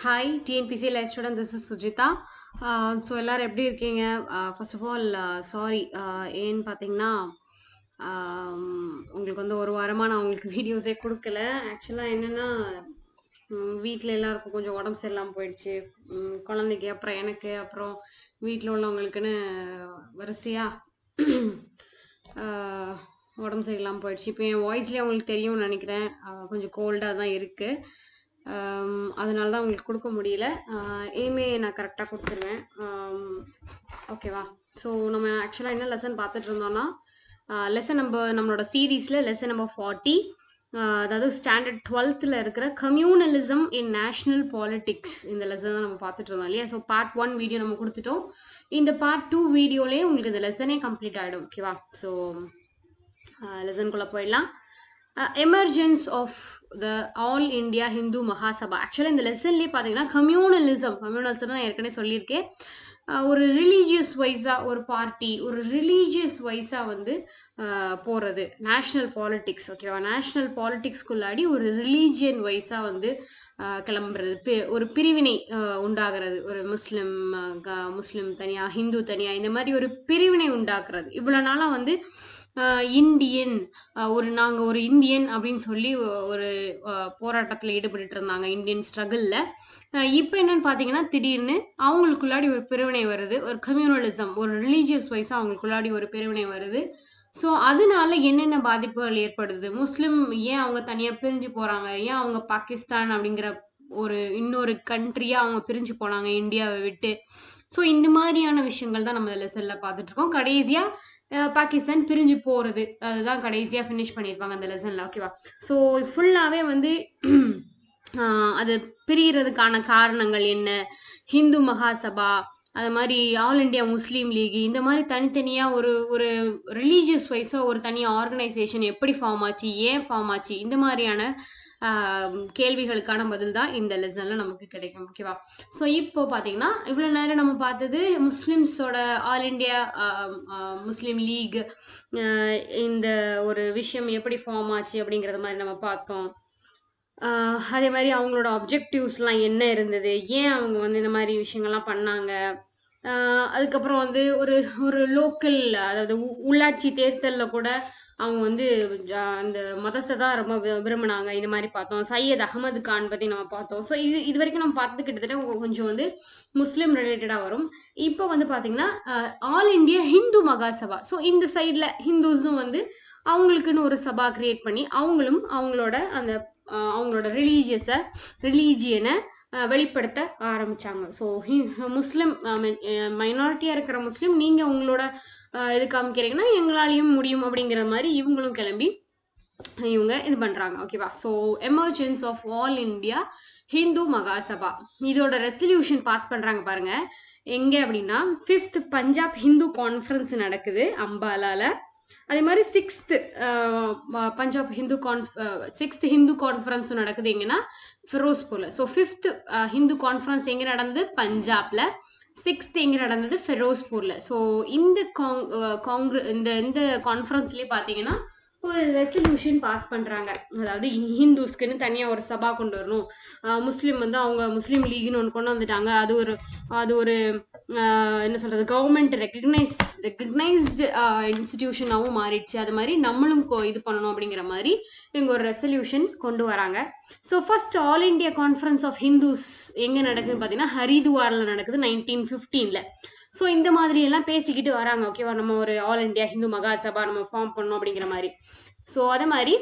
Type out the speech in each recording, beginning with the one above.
Hi TNPSC life student this is Sujitha so எல்லோரும் எப்படி இருக்கீங்க ஃபர்ஸ்ட் ஆஃப் ஆல் சாரி ஏன்னு பார்த்தீங்கன்னா um, உங்களுக்கு வந்து ஒரு வாரமாக நான் உங்களுக்கு வீடியோஸே கொடுக்கல ஆக்சுவலாக என்னென்னா வீட்டில் எல்லாருக்கும் கொஞ்சம் உடம்பு சரியில்லாமல் போயிடுச்சு குழந்தைக்கு அப்புறம் எனக்கு அப்புறம் வீட்டில் உள்ளவங்களுக்குன்னு வரிசையாக uh, உடம்பு சரியில்லாமல் போயிடுச்சு இப்போ என் வாய்ஸ்லேயே உங்களுக்கு தெரியும்னு நினைக்கிறேன் uh, கொஞ்சம் கோல்டாக தான் இருக்குது அதனால தான் உங்களுக்கு கொடுக்க முடியல ஏமே நான் கரெக்டாக கொடுத்துருவேன் ஓகேவா ஸோ நம்ம ஆக்சுவலாக என்ன லெசன் பார்த்துட்டு இருந்தோம்னா லெசன் நம்பர் நம்மளோட சீரீஸில் லெசன் நம்பர் ஃபார்ட்டி அதாவது ஸ்டாண்டர்ட் டுவெல்த்தில் இருக்கிற கம்யூனலிசம் இன் நேஷ்னல் பாலிட்டிக்ஸ் இந்த லெசன் நம்ம பார்த்துட்டு இருந்தோம் இல்லையா ஸோ பார்ட் ஒன் வீடியோ நம்ம கொடுத்துட்டோம் இந்த பார்ட் டூ வீடியோலேயே உங்களுக்கு இந்த லெசனே கம்ப்ளீட் ஆகிடும் ஓகேவா ஸோ லெசனுக்குள்ளே போயிடலாம் uh, emergence of the all India Hindu Mahasabha ஆக்சுவலாக இந்த லெசன்லேயே பார்த்தீங்கன்னா கம்யூனலிசம் கம்யூனலிசம் நான் ஏற்கனவே சொல்லியிருக்கேன் uh, ஒரு ரிலீஜியஸ் வைஸாக ஒரு பார்ட்டி ஒரு ரிலீஜியஸ் வைஸாக வந்து போகிறது நேஷ்னல் பாலிட்டிக்ஸ் ஓகேவா நேஷ்னல் பாலிட்டிக்ஸ்க்குள்ளாடி ஒரு ரிலீஜியன் வைஸாக வந்து uh, கிளம்புறது ஒரு பிரிவினை uh, உண்டாகிறது ஒரு முஸ்லீம் முஸ்லீம் தனியாக ஹிந்து தனியாக இந்த மாதிரி ஒரு பிரிவினை உண்டாக்குறது இவ்வளோ நாளாக வந்து இண்டியன் ஒரு நாங்கள் ஒரு இந்தியன் அப்படின்னு சொல்லி ஒரு போராட்டத்தில் ஈடுபட்டு இருந்தாங்க இந்தியன் ஸ்ட்ரகிளில் இப்போ என்னென்னு பார்த்தீங்கன்னா திடீர்னு அவங்களுக்குள்ளாடி ஒரு பிரிவினை வருது ஒரு கம்யூனலிசம் ஒரு ரிலீஜியஸ் வைஸாக அவங்களுக்குள்ளாடி ஒரு பிரிவினை வருது ஸோ அதனால என்னென்ன பாதிப்புகள் ஏற்படுது முஸ்லீம் ஏன் அவங்க தனியாக பிரிஞ்சு போகிறாங்க ஏன் அவங்க பாகிஸ்தான் அப்படிங்கிற ஒரு இன்னொரு கண்ட்ரியாக அவங்க பிரிஞ்சு போனாங்க இந்தியாவை விட்டு ஸோ இந்த மாதிரியான விஷயங்கள் தான் நம்ம இதில் செல்ல பார்த்துட்ருக்கோம் கடைசியாக பாகிஸ்தான் பிரிஞ்சு போகிறது அதுதான் கடைசியாக ஃபினிஷ் பண்ணியிருப்பாங்க அந்த லெசனில் ஓகேவா ஸோ ஃபுல்லாகவே வந்து அது பிரிகிறதுக்கான காரணங்கள் என்ன ஹிந்து மகாசபா அது மாதிரி ஆல் இண்டியா முஸ்லீம் லீக் இந்த மாதிரி தனித்தனியாக ஒரு ஒரு ரிலீஜியஸ் வைஸாக ஒரு தனியாக ஆர்கனைசேஷன் எப்படி ஃபார்ம் ஆச்சு ஏன் ஃபார்ம் ஆச்சு இந்த மாதிரியான கேள்விகளுக்கான பதில் தான் இந்த லெசனில் நமக்கு கிடைக்கும் ஓகேவா ஸோ இப்போ பார்த்தீங்கன்னா இவ்வளோ நேரம் நம்ம பார்த்தது முஸ்லீம்ஸோட ஆல் இண்டியா முஸ்லீம் லீக் இந்த ஒரு விஷயம் எப்படி ஃபார்ம் ஆச்சு அப்படிங்கிறத மாதிரி நம்ம பார்த்தோம் அதே மாதிரி அவங்களோட அப்ஜெக்டிவ்ஸ்லாம் என்ன இருந்தது ஏன் அவங்க வந்து இந்த மாதிரி விஷயங்கள்லாம் பண்ணாங்க அதுக்கப்புறம் வந்து ஒரு ஒரு லோக்கல் அதாவது உள்ளாட்சி தேர்தலில் கூட அவங்க வந்து அந்த மதத்தை தான் ரொம்ப விரும்பினாங்க இந்த மாதிரி பார்த்தோம் சையத் அகமது கான் பற்றி நம்ம பார்த்தோம் ஸோ இது இது வரைக்கும் நம்ம பார்த்தது கிட்டத்தட்ட கொஞ்சம் வந்து முஸ்லீம் ரிலேட்டடாக வரும் இப்போ வந்து பார்த்திங்கன்னா all India Hindu Mahasabha so இந்த சைடில் ஹிந்துஸும் வந்து அவங்களுக்குன்னு ஒரு சபா க்ரியேட் பண்ணி அவங்களும் அவங்களோட அந்த அவங்களோட ரிலீஜியஸை ரிலீஜியனை வெளிப்படுத்த ஆரம்பித்தாங்க ஸோ முஸ்லீம் மைனாரிட்டியாக இருக்கிற முஸ்லீம் நீங்கள் உங்களோட இது காமிக்கிறீங்கன்னா எங்களாலையும் முடியும் அப்படிங்கிற மாதிரி இவங்களும் கிளம்பி இவங்க இது பண்ணுறாங்க ஓகேவா so emergence of all India Hindu Mahasabha இதோட ரெசல்யூஷன் பாஸ் பண்ணுறாங்க பாருங்கள் எங்கே அப்படின்னா ஃபிஃப்த் பஞ்சாப் ஹிந்து கான்ஃபரன்ஸ் நடக்குது அம்பாலாவில் அதே மாதிரி sixth Punjab Hindu conference sixth Hindu கான்ஃபரன்ஸும் நடக்குது எங்கன்னா ஃபிரோஸ்பூரில் ஸோ ஃபிஃப்த்து ஹிந்து கான்ஃபரன்ஸ் எங்கே நடந்தது பஞ்சாப்ல சிக்ஸ்த் இங்கே நடந்தது ஃபெரோஸ்பூரில் ஸோ இந்த காங் காங்கிர இந்த இந்த கான்ஃபரன்ஸ்லேயே பார்த்தீங்கன்னா ஒரு ரெசல்யூஷன் பாஸ் பண்ணுறாங்க அதாவது ஹிந்துஸ்க்குன்னு தனியாக ஒரு சபா கொண்டு வரணும் முஸ்லீம் வந்து அவங்க முஸ்லீம் லீக்னு ஒன்று கொண்டு வந்துட்டாங்க அது ஒரு அது ஒரு என்ன சொல்கிறது கவர்மெண்ட் ரெக்கக்னைஸ் ரெக்கக்னைஸ்டு இன்ஸ்டிடியூஷனாகவும் மாறிடுச்சு அது மாதிரி நம்மளும் இது பண்ணணும் அப்படிங்கிற மாதிரி இவங்க ஒரு ரெசல்யூஷன் கொண்டு வராங்க so first all India conference of Hindus எங்கே நடக்குதுன்னு பார்த்தீங்கன்னா ஹரிதுவாரில் நடக்குது நைன்டீன் ஃபிஃப்டீனில் ஸோ இந்த மாதிரி எல்லாம் பேசிக்கிட்டு வராங்க ஓகேவா நம்ம ஒரு ஆல் இண்டியா ஹிந்து மகாசபா நம்ம ஃபார்ம் பண்ணோம் அப்படிங்கிற மாதிரி ஸோ அதே மாதிரி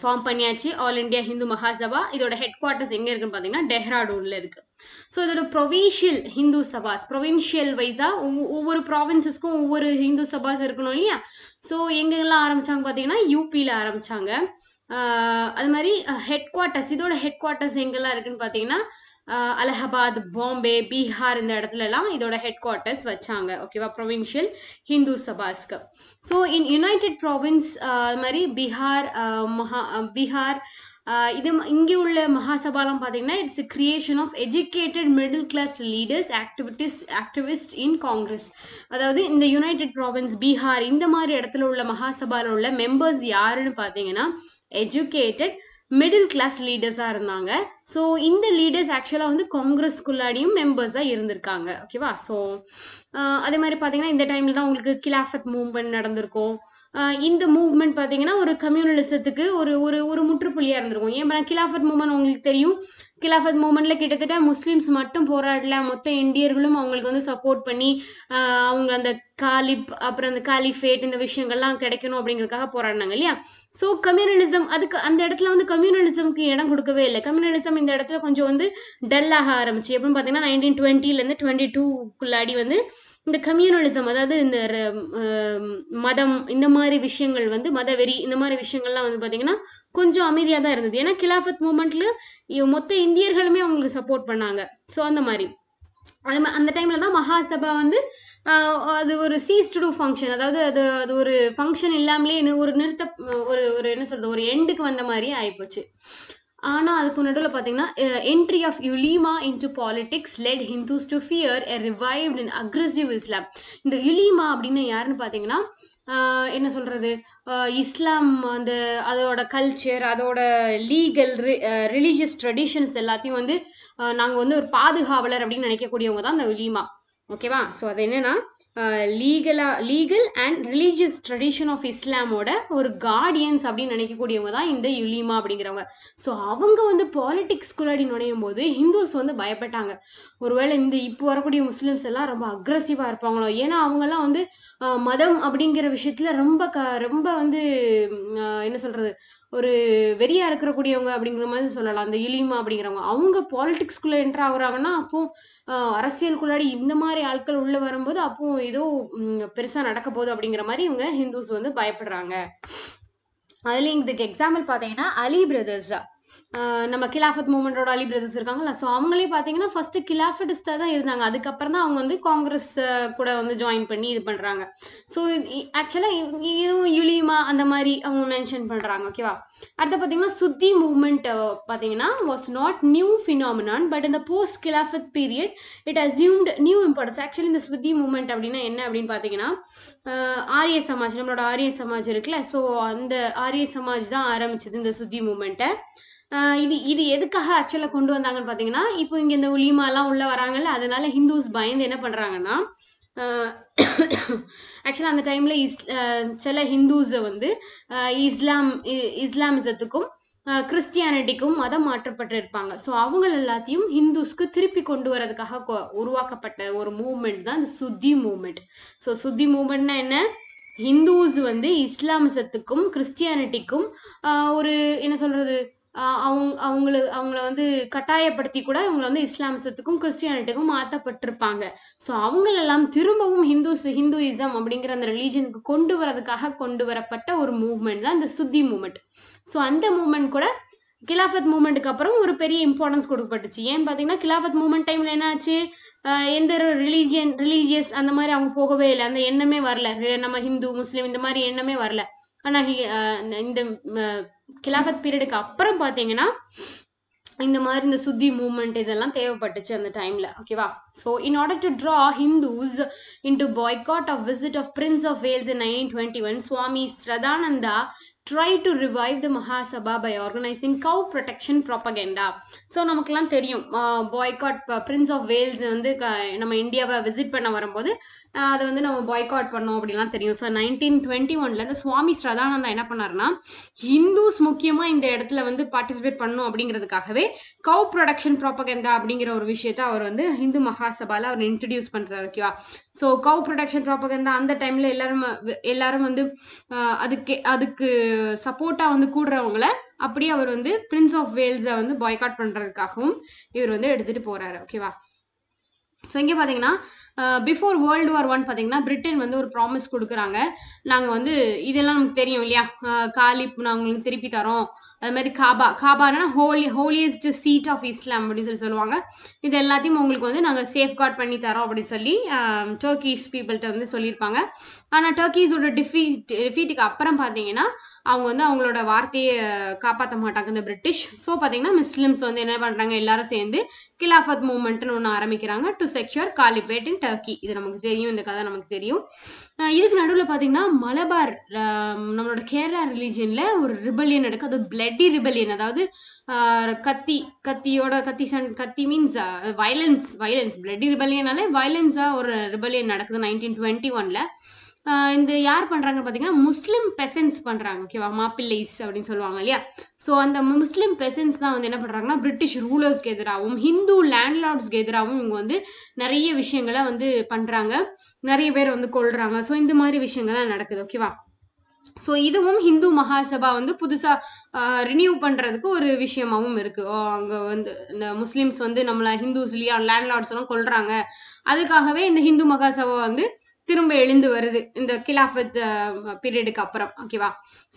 ஃபார்ம் பண்ணியாச்சு ஆல் இண்டியா ஹிந்து மகாசபா இதோட ஹெட் குவார்ட்டர்ஸ் எங்கே இருக்குன்னு பார்த்தீங்கன்னா டெஹ்ராடூனில் இருக்குது ஸோ இதோட ப்ரொவின்ஷியல் ஹிந்து சபாஸ் ப்ரொவின்ஷியல் வைஸாக ஒவ்வொரு ப்ராவின்சஸ்க்கும் ஒவ்வொரு ஹிந்து சபாஸ் இருக்கணும் இல்லையா ஸோ எங்கெல்லாம் ஆரம்பித்தாங்க பார்த்தீங்கன்னா யூபியில் ஆரம்பித்தாங்க அது மாதிரி ஹெட் குவார்ட்டர்ஸ் இதோட ஹெட் குவார்ட்டர்ஸ் எங்கெல்லாம் இருக்குன்னு பார்த்தீங்கன்னா அலகாபாத் பாம்பே பீகார் இந்த இடத்துல எல்லாம் இதோட ஹெட் குவார்ட்டர்ஸ் வச்சாங்க ஓகேவா ப்ரொவின்ஷியல் ஹிந்து சபாஸ்க்கு ஸோ இன் யுனைடெட் ப்ராவின்ஸ் அது மாதிரி பீகார் மஹா பீகார் இது இங்கே உள்ள மகாசபாலாம் பார்த்தீங்கன்னா it's creation of educated middle class leaders activities activist in Congress அதாவது இந்த யுனைடெட் ப்ராவின்ஸ் பீகார் இந்த மாதிரி இடத்துல உள்ள மகாசபாவில் உள்ள மெம்பர்ஸ் யாருன்னு பார்த்தீங்கன்னா எஜுகேட்டட் மிடில் கிளாஸ் லீடர்ஸாக இருந்தாங்க ஸோ இந்த லீடர்ஸ் ஆக்சுவலாக வந்து காங்கிரஸ்குள்ளாடியும் மெம்பர்ஸாக இருந்திருக்காங்க ஓகேவா ஸோ அதே மாதிரி பார்த்தீங்கன்னா இந்த டைமில் தான் உங்களுக்கு கிலாஃபத் மூவ்மெண்ட் நடந்திருக்கும் இந்த மூவ்மெண்ட் பார்த்தீங்கன்னா ஒரு கம்யூனலிசத்துக்கு ஒரு ஒரு ஒரு முற்றுப்புள்ளியாக இருந்திருக்கும் ஏன் கிலாஃபத் மூமெண்ட் உங்களுக்கு தெரியும் கிலாஃபத் மூமெண்ட்டில் கிட்டத்தட்ட முஸ்லீம்ஸ் மட்டும் போராடல மொத்த இந்தியர்களும் அவங்களுக்கு வந்து சப்போர்ட் பண்ணி அவங்க அந்த காலிப் அப்புறம் அந்த காலிஃபேட் இந்த விஷயங்கள்லாம் கிடைக்கணும் அப்படிங்கிறதுக்காக போராடினாங்க இல்லையா ஸோ கம்யூனலிசம் அதுக்கு அந்த இடத்துல வந்து கம்யூனலிசம்க்கு இடம் கொடுக்கவே இல்லை கம்யூனலிசம் இந்த இடத்துல கொஞ்சம் வந்து டல்லாக ஆரம்பிச்சு எப்படின்னு பார்த்தீங்கன்னா நைன்டீன் டுவெண்ட்டிலேருந்து டுவெண்ட்டி டூக்குள்ளாடி வந்து இந்த கம்யூனலிசம் அதாவது இந்த மதம் இந்த மாதிரி விஷயங்கள் வந்து மத வெறி இந்த மாதிரி விஷயங்கள்லாம் வந்து பார்த்தீங்கன்னா கொஞ்சம் அமைதியாக தான் இருந்தது ஏன்னா கிலாஃபத் மூமெண்ட்டில் மொத்த இந்தியர்களுமே அவங்களுக்கு சப்போர்ட் பண்ணாங்க ஸோ அந்த மாதிரி அது அந்த டைமில் தான் மகாசபா வந்து அது ஒரு சீஸ் டு டூ ஃபங்க்ஷன் அதாவது அது அது ஒரு ஃபங்க்ஷன் இல்லாமலே ஒரு நிறுத்த ஒரு ஒரு என்ன சொல்கிறது ஒரு எண்டுக்கு வந்த மாதிரியே ஆகிப்போச்சு ஆனால் அதுக்கு நடுவில் பார்த்தீங்கன்னா என்ட்ரி ஆஃப் யுலீமா into politics led Hindus to fear a revived in aggressive Islam இந்த யுலீமா அப்படின்னு யாருன்னு பார்த்தீங்கன்னா என்ன சொல்கிறது இஸ்லாம் அந்த அதோட கல்ச்சர் அதோட லீகல் ரிலீஜியஸ் ட்ரெடிஷன்ஸ் எல்லாத்தையும் வந்து நாங்கள் வந்து ஒரு பாதுகாவலர் அப்படின்னு நினைக்கக்கூடியவங்க தான் அந்த உலீமா ஓகேவா ஸோ அது என்னென்னா லீகலாக legal and religious tradition of இஸ்லாமோட ஒரு கார்டியன்ஸ் அப்படின்னு நினைக்கக்கூடியவங்க தான் இந்த யுலிமா அப்படிங்கிறவங்க ஸோ அவங்க வந்து குள்ளாடி நுழையும் போது ஹிந்துஸ் வந்து பயப்பட்டாங்க ஒருவேளை இந்த இப்போ வரக்கூடிய முஸ்லீம்ஸ் எல்லாம் ரொம்ப அக்ரஸிவாக இருப்பாங்களோ ஏன்னா அவங்கெல்லாம் வந்து மதம் அப்படிங்கிற விஷயத்தில் ரொம்ப க ரொம்ப வந்து என்ன சொல்கிறது ஒரு வெறியா இருக்கக்கூடியவங்க அப்படிங்கிற மாதிரி சொல்லலாம் அந்த இலிமா அப்படிங்கிறவங்க அவங்க பாலிடிக்ஸ்குள்ளே என்ட்ரு ஆகுறாங்கன்னா அப்போ அரசியலுக்குள்ளாடி இந்த மாதிரி ஆட்கள் உள்ளே வரும்போது அப்போ ஏதோ பெருசாக நடக்க போகுது அப்படிங்கிற மாதிரி இவங்க ஹிந்துஸ் வந்து பயப்படுறாங்க அதுலேயும் இதுக்கு எக்ஸாம்பிள் பார்த்தீங்கன்னா அலி தான் நம்ம கிலாஃபத் மூமெண்டோட அலி பிரதர்ஸ் இருக்காங்களா ஸோ அவங்களே பார்த்தீங்கன்னா ஃபஸ்ட்டு கிலாஃபட்டிஸ்டாக தான் இருந்தாங்க அதுக்கப்புறம் தான் அவங்க வந்து காங்கிரஸ் கூட வந்து ஜாயின் பண்ணி இது பண்ணுறாங்க ஸோ ஆக்சுவலாக இதுவும் யுலியுமா அந்த மாதிரி அவங்க மென்ஷன் பண்ணுறாங்க ஓகேவா அடுத்து பார்த்தீங்கன்னா சுத்தி மூமெண்ட் பார்த்தீங்கன்னா was not new phenomenon but இந்த post Khilafat period it assumed new importance actually இந்த சுத்தி மூமெண்ட் அப்படின்னா என்ன அப்படின்னு பார்த்தீங்கன்னா ஆரிய சமாஜ் நம்மளோட ஆரிய சமாஜ் இருக்குல்ல ஸோ அந்த ஆரிய சமாஜ் தான் ஆரம்பிச்சது இந்த சுத்தி மூமெண்ட்டை இது இது எதுக்காக ஆக்சுவலாக கொண்டு வந்தாங்கன்னு பார்த்தீங்கன்னா இப்போ இங்கே இந்த உலிமாலாம் உள்ளே வராங்கல்ல அதனால ஹிந்துஸ் பயந்து என்ன பண்ணுறாங்கன்னா ஆக்சுவலாக அந்த டைமில் இஸ் சில ஹிந்துஸை வந்து இஸ்லாம் இஸ்லாமிசத்துக்கும் கிறிஸ்டியானிட்டிக்கும் மதம் மாற்றப்பட்டு இருப்பாங்க ஸோ அவங்க எல்லாத்தையும் ஹிந்துஸ்க்கு திருப்பி கொண்டு வரதுக்காக உருவாக்கப்பட்ட ஒரு மூவ்மெண்ட் தான் இந்த சுத்தி மூவ்மெண்ட் ஸோ சுத்தி மூவ்மெண்ட்னா என்ன ஹிந்துஸ் வந்து இஸ்லாமிசத்துக்கும் கிறிஸ்டியானிட்டிக்கும் ஒரு என்ன சொல்கிறது அ அவுங் அவங்கள அவங்கள வந்து கட்டாயப்படுத்தி கூட இவங்கள வந்து இஸ்லாமிசத்துக்கும் கிறிஸ்டியானிட்டிக்கும் மாற்றப்பட்டிருப்பாங்க ஸோ, அவங்களெல்லாம் திரும்பவும் ஹிந்துஸ் ஹிந்துயிசம் அப்படிங்கிற அந்த ரிலீஜனுக்கு கொண்டு வரதுக்காக கொண்டு வரப்பட்ட ஒரு மூவ்மெண்ட் தான் இந்த சுத்தி மூவ்மெண்ட். ஸோ, அந்த மூவ்மெண்ட் கூட கிலாஃபத் மூமெண்ட்டுக்கு அப்புறம் ஒரு பெரிய இம்பார்ட்டன்ஸ் கொடுக்கப்பட்டுச்சு. ஏன் பார்த்தீங்கன்னா, கிலாஃபத் மூவ்மெண்ட் டைம்ல என்ன ஆச்சு? எந்த ஒரு ரிலீஜியன் ரிலீஜியஸ் அந்த மாதிரி அவங்க போகவே இல்லை அந்த எண்ணமே வரல. நம்ம ஹிந்து, முஸ்லீம் இந்த மாதிரி எண்ணமே வரல. ஆனால் இந்த கிலாபத் பீரியடுக்கு அப்புறம் பார்த்தீங்கன்னா இந்த மாதிரி இந்த சுத்தி மூமெண்ட் இதெல்லாம் தேவைப்பட்டுச்சு அந்த டைமில் ஓகேவா so in order to draw Hindus into boycott of visit of Prince of Wales in nineteen twenty one Swami Shraddhananda try to revive the Mahasabha by organising cow protection propaganda so நமக்குலாம் தெரியும் பாய்காட் பிரின்ஸ் ஆஃப் வேல்ஸ் வந்து நம்ம இந்தியாவை visit பண்ண வரும்போது அதை வந்து நம்ம பாய்காட் பண்ணோம் அப்படிலாம் தெரியும் ஸோ நைன்டீன் டுவெண்ட்டி ஒனில் இந்த சுவாமி ஸ்ரதானந்தா என்ன பண்ணார்னா ஹிந்துஸ் முக்கியமாக இந்த இடத்துல வந்து பார்ட்டிசிபேட் பண்ணும் அப்படிங்கிறதுக்காகவே கவு ப்ரொடக்ஷன் ப்ராப்பகேண்டா அப்படிங்கிற ஒரு விஷயத்த அவர் வந்து ஹிந்து மகாசபாவில் அவர் இன்ட்ரடியூஸ் பண்ணுறாரு ஓகேவா ஸோ கவு ப்ரொடக்ஷன் ப்ராப்பகேண்டா அந்த டைமில் எல்லாரும் எல்லாரும் வந்து அதுக்கு அதுக்கு சப்போர்ட்டாக வந்து கூடுறவங்கள அப்படியே அவர் வந்து பிரின்ஸ் ஆஃப் வேல்ஸை வந்து பாய்காட் பண்ணுறதுக்காகவும் இவர் வந்து எடுத்துகிட்டு போகிறாரு ஓகேவா ஸோ இங்கே பார்த்தீங்கன்னா பிஃபோர் வேர்ல்டு வார் ஒன் பார்த்தீங்கன்னா பிரிட்டன் வந்து ஒரு ப்ராமிஸ் கொடுக்குறாங்க நாங்கள் வந்து இதெல்லாம் நமக்கு தெரியும் இல்லையா காலி நான் உங்களுக்கு திருப்பி தரோம் அது மாதிரி காபா காபானா holy holiest seat of Islam அப்படின்னு சொல்லி சொல்லுவாங்க இது எல்லாத்தையும் உங்களுக்கு வந்து நாங்கள் சேஃப்கார்ட் பண்ணி தரோம் அப்படின்னு சொல்லி டர்க்கிஸ் பீப்புள்கிட்ட வந்து சொல்லியிருப்பாங்க ஆனால் டர்க்கிஸோட டிஃபீட் டிஃபீட்டுக்கு அப்புறம் பார்த்தீங்கன்னா அவங்க வந்து அவங்களோட வார்த்தையை காப்பாற்ற மாட்டாங்க இந்த பிரிட்டிஷ் ஸோ பார்த்தீங்கன்னா முஸ்லிம்ஸ் வந்து என்ன பண்ணுறாங்க எல்லாரும் சேர்ந்து கிலாஃபத் மூவ்மெண்ட்னு ஒன்று ஆரம்பிக்கிறாங்க to secure caliphate in Turkey இது நமக்கு தெரியும் இந்த கதை நமக்கு தெரியும் இதுக்கு நடுவில் பார்த்தீங்கன்னா மலபார் நம்மளோட கேரளா ரிலீஜியனில் ஒரு ரிபல்யன் நடக்கும் அது பிளட்டி ரிபல்யன் அதாவது கத்தி கத்தியோட கத்தி சன் கத்தி மீன்ஸ் வயலன்ஸ் வயலன்ஸ் பிளட்டி ரிபல்யனாலே வயலன்ஸாக ஒரு ரிபல்யன் நடக்குது நைன்டீன் டுவெண்ட்டி ஒனில் இந்த யார் பண்ணுறாங்கன்னு பார்த்தீங்கன்னா முஸ்லீம் பெசன்ஸ் பண்ணுறாங்க ஓகேவா மாப்பிள்ளைஸ் அப்படின்னு சொல்லுவாங்க இல்லையா ஸோ அந்த முஸ்லீம் பெசன்ஸ் தான் வந்து என்ன பண்ணுறாங்கன்னா பிரிட்டிஷ் ரூலர்ஸ்க்கு எதிராகவும் ஹிந்து லேண்ட்லார்ட்ஸ்க்கு எதிராகவும் இவங்க வந்து நிறைய விஷயங்களை வந்து பண்ணுறாங்க நிறைய பேர் வந்து கொள்கிறாங்க ஸோ இந்த மாதிரி விஷயங்கள்லாம் நடக்குது ஓகேவா ஸோ இதுவும் ஹிந்து மகாசபா வந்து புதுசாக ரினியூ பண்ணுறதுக்கு ஒரு விஷயமாகவும் இருக்குது அங்கே வந்து இந்த முஸ்லீம்ஸ் வந்து நம்மளை ஹிந்துஸ்லியா லேண்ட்லார்ட்ஸ் எல்லாம் கொள்றாங்க அதுக்காகவே இந்த ஹிந்து மகாசபா வந்து திரும்ப எழுந்து வருது இந்த கிலாஃபத் பீரியடுக்கு அப்புறம் ஓகேவா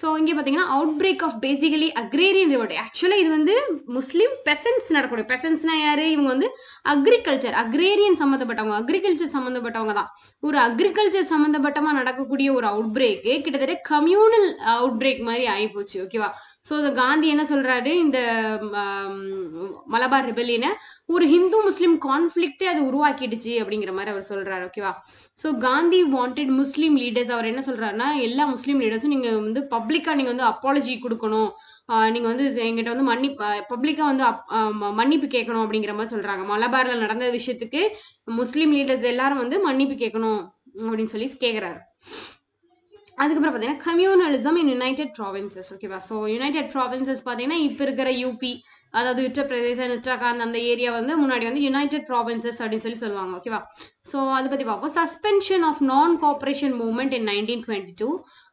ஸோ இங்கே பார்த்தீங்கன்னா outbreak of basically agrarian revolt ஆக்சுவலாக இது வந்து முஸ்லீம் பெசன்ஸ் நடக்கூடிய பெசன்ஸ்னா யார் இவங்க வந்து அக்ரிகல்ச்சர் அக்ரேரியன் சம்மந்தப்பட்டவங்க அக்ரிகல்ச்சர் சம்மந்தப்பட்டவங்க தான் ஒரு அக்ரிகல்ச்சர் சம்மந்தப்பட்டமாக நடக்கக்கூடிய ஒரு அவுட் பிரேக்கு கிட்டத்தட்ட கம்யூனல் அவுட் பிரேக் மாதிரி ஆகிப்போச்சு ஓகேவா ஸோ காந்தி என்ன சொல்கிறாரு இந்த மலபார் ரிபெலியனை ஒரு ஹிந்து முஸ்லீம் கான்ஃப்ளிக்டே அது உருவாக்கிடுச்சு அப்படிங்கிற மாதிரி அவர் சொல்கிறார் ஓகேவா so Gandhi wanted Muslim leaders அவர் என்ன சொல்கிறாருன்னா எல்லா முஸ்லீம் லீடர்ஸும் நீங்கள் வந்து பப்ளிக்காக நீங்கள் வந்து அப்பாலஜி கொடுக்கணும் நீங்கள் வந்து எங்கிட்ட வந்து மன்னிப்பு பப்ளிக்காக வந்து மன்னிப்பு கேட்கணும் அப்படிங்கிற மாதிரி சொல்கிறாங்க மலபாரில் நடந்த விஷயத்துக்கு முஸ்லீம் லீடர்ஸ் எல்லாரும் வந்து மன்னிப்பு கேட்கணும் அப்படின்னு சொல்லி கேட்குறாரு அதுக்கப்புறம் பார்த்தீங்கன்னா கம்யூனலிசம் இன் யுனைடெட் ப்ராவின்சஸ் ஓகேவா ஸோ யுனைடெட் ப்ராவின்சஸ் பார்த்தீங்கன்னா இப்போ இருக்கிற யூபி அதாவது உத்தரப்பிரதேசம் உத்தரகாந்த் அந்த ஏரியா வந்து முன்னாடி வந்து யுனைடெட் ப்ராவின்சஸ் அப்படின்னு சொல்லி சொல்லுவாங்க ஓகேவா ஸோ அதை பற்றி பார்ப்போம் suspension of non cooperation movement in nineteen twenty two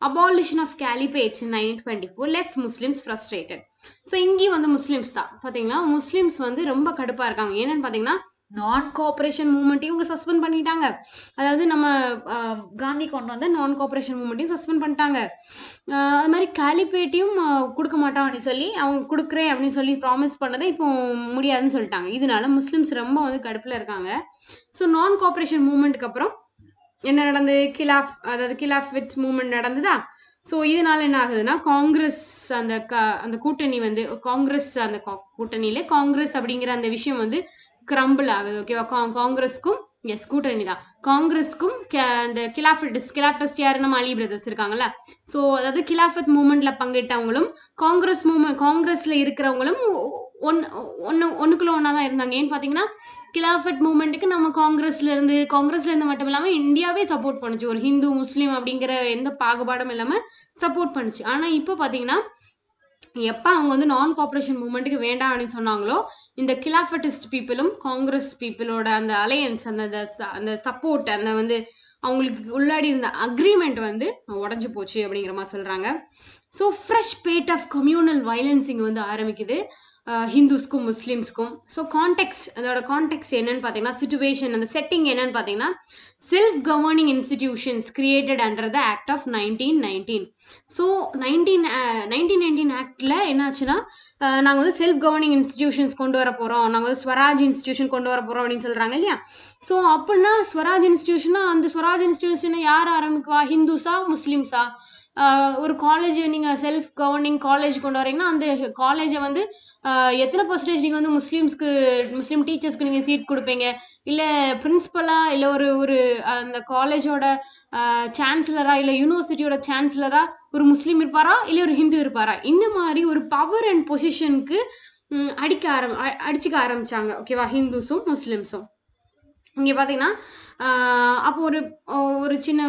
abolition of caliphate in nineteen twenty four left Muslims frustrated so இங்கேயும் வந்து முஸ்லீம்ஸ் தான் பார்த்தீங்கன்னா முஸ்லீம்ஸ் வந்து ரொம்ப கடுப்பாக இருக்காங்க என்னென்னு பார்த்தீங்கன்னா நான் கோஆப்ரேஷன் மூமெண்ட்டையும் இவங்க சஸ்பெண்ட் பண்ணிட்டாங்க அதாவது நம்ம காந்தி கொண்டு வந்து நான் கோஆப்ரேஷன் மூமெண்ட்டையும் சஸ்பெண்ட் பண்ணிட்டாங்க அது மாதிரி காலிபேட்டையும் கொடுக்க மாட்டோம் அப்படின்னு சொல்லி அவங்க கொடுக்குறேன் அப்படின்னு சொல்லி ப்ராமிஸ் பண்ணதை இப்போ முடியாதுன்னு சொல்லிட்டாங்க இதனால முஸ்லீம்ஸ் ரொம்ப வந்து கடுப்பில் இருக்காங்க ஸோ நான் கோஆப்ரேஷன் மூமெண்ட்டுக்கு அப்புறம் என்ன நடந்தது கிலாஃப் அதாவது கிலாஃப் வித் மூமெண்ட் நடந்ததா ஸோ இதனால என்ன ஆகுதுன்னா காங்கிரஸ் அந்த க அந்த கூட்டணி வந்து காங்கிரஸ் அந்த கூட்டணியில காங்கிரஸ் அப்படிங்கிற அந்த விஷயம் வந்து கிரம்பிள் ஆகுது ஓகேவா காங்கிரஸ்க்கும் எஸ் கூட்டணி தான் காங்கிரஸ்க்கும் அந்த கிலாஃபட்டிஸ் கிலாஃபட்டிஸ் யாருன்னா அலி பிரதர்ஸ் இருக்காங்கல்ல ஸோ அதாவது கிலாஃபத் மூமெண்ட்ல பங்கேற்றவங்களும் காங்கிரஸ் மூமெண்ட் காங்கிரஸ்ல இருக்கிறவங்களும் ஒன் ஒன்று ஒன்றுக்குள்ள ஒன்றா தான் இருந்தாங்க ஏன்னு பார்த்தீங்கன்னா கிலாஃபட் மூமெண்ட்டுக்கு நம்ம காங்கிரஸ்லேருந்து இருந்து இருந்து மட்டும் இல்லாமல் இந்தியாவே சப்போர்ட் பண்ணுச்சு ஒரு ஹிந்து முஸ்லீம் அப்படிங்கிற எந்த பாகுபாடும் இல்லாமல் சப்போர்ட் பண்ணுச்சு ஆனால் இப்போ பார்த்தீங்கன்னா எப்போ அவங்க வந்து நான் கோஆப்ரேஷன் மூமெண்ட்டுக்கு வேண்டாம் அப்படின்னு சொன்னாங்களோ இந்த கிலாஃபட்டிஸ்ட் பீப்புளும் காங்கிரஸ் பீப்புளோட அந்த அலையன்ஸ் அந்த அந்த சப்போர்ட் அந்த வந்து அவங்களுக்கு உள்ளாடி இருந்த அக்ரிமெண்ட் வந்து உடஞ்சி போச்சு அப்படிங்கிற மாதிரி சொல்கிறாங்க so fresh bout of communal violence வந்து ஆரம்பிக்குது ஹிந்துஸ்க்கும் முஸ்லீம்ஸ்க்கும் ஸோ கான்டெக்ட் அதோட கான்டெக்ட் என்னன்னு பார்த்தீங்கன்னா சுச்சுவேஷன் அந்த செட்டிங் என்னன்னு பார்த்தீங்கன்னா self governing institutions created under the act of nineteen nineteen so nineteen nineteen nineteen ஆக்டில் என்னாச்சுன்னா நாங்கள் வந்து செல்ஃப் கவர்னிங் இன்ஸ்டிடியூஷன்ஸ் கொண்டு வர போகிறோம் நாங்கள் வந்து ஸ்வராஜ் இன்ஸ்டிடியூஷன் கொண்டு வர போகிறோம் அப்படின்னு சொல்கிறாங்க இல்லையா ஸோ அப்படின்னா ஸ்வராஜ் இன்ஸ்டியூஷன்னா அந்த ஸ்வராஜ் இன்ஸ்டிடியூஷனை யார் ஆரம்பிக்குவா ஹிந்துஸா முஸ்லீம்ஸா ஒரு காலேஜ் நீங்கள் செல்ஃப் கவர்னிங் காலேஜ் கொண்டு வரீங்கன்னா அந்த காலேஜை வந்து எத்தனை பர்சன்டேஜ் நீங்கள் வந்து முஸ்லீம்ஸ்க்கு முஸ்லீம் டீச்சர்ஸ்க்கு நீங்கள் சீட் கொடுப்பீங்க இல்லை பிரின்ஸ்பலாக இல்லை ஒரு ஒரு அந்த காலேஜோட சான்சலரா இல்லை யூனிவர்சிட்டியோட சான்சலரா ஒரு முஸ்லீம் இருப்பாரா இல்லை ஒரு ஹிந்து இருப்பாரா இந்த மாதிரி ஒரு பவர் அண்ட் பொசிஷனுக்கு அடிக்க ஆரம் அடிச்சுக்க ஆரம்பித்தாங்க ஓகேவா ஹிந்துஸும் முஸ்லீம்ஸும் இங்கே பார்த்தீங்கன்னா அப்போ ஒரு ஒரு சின்ன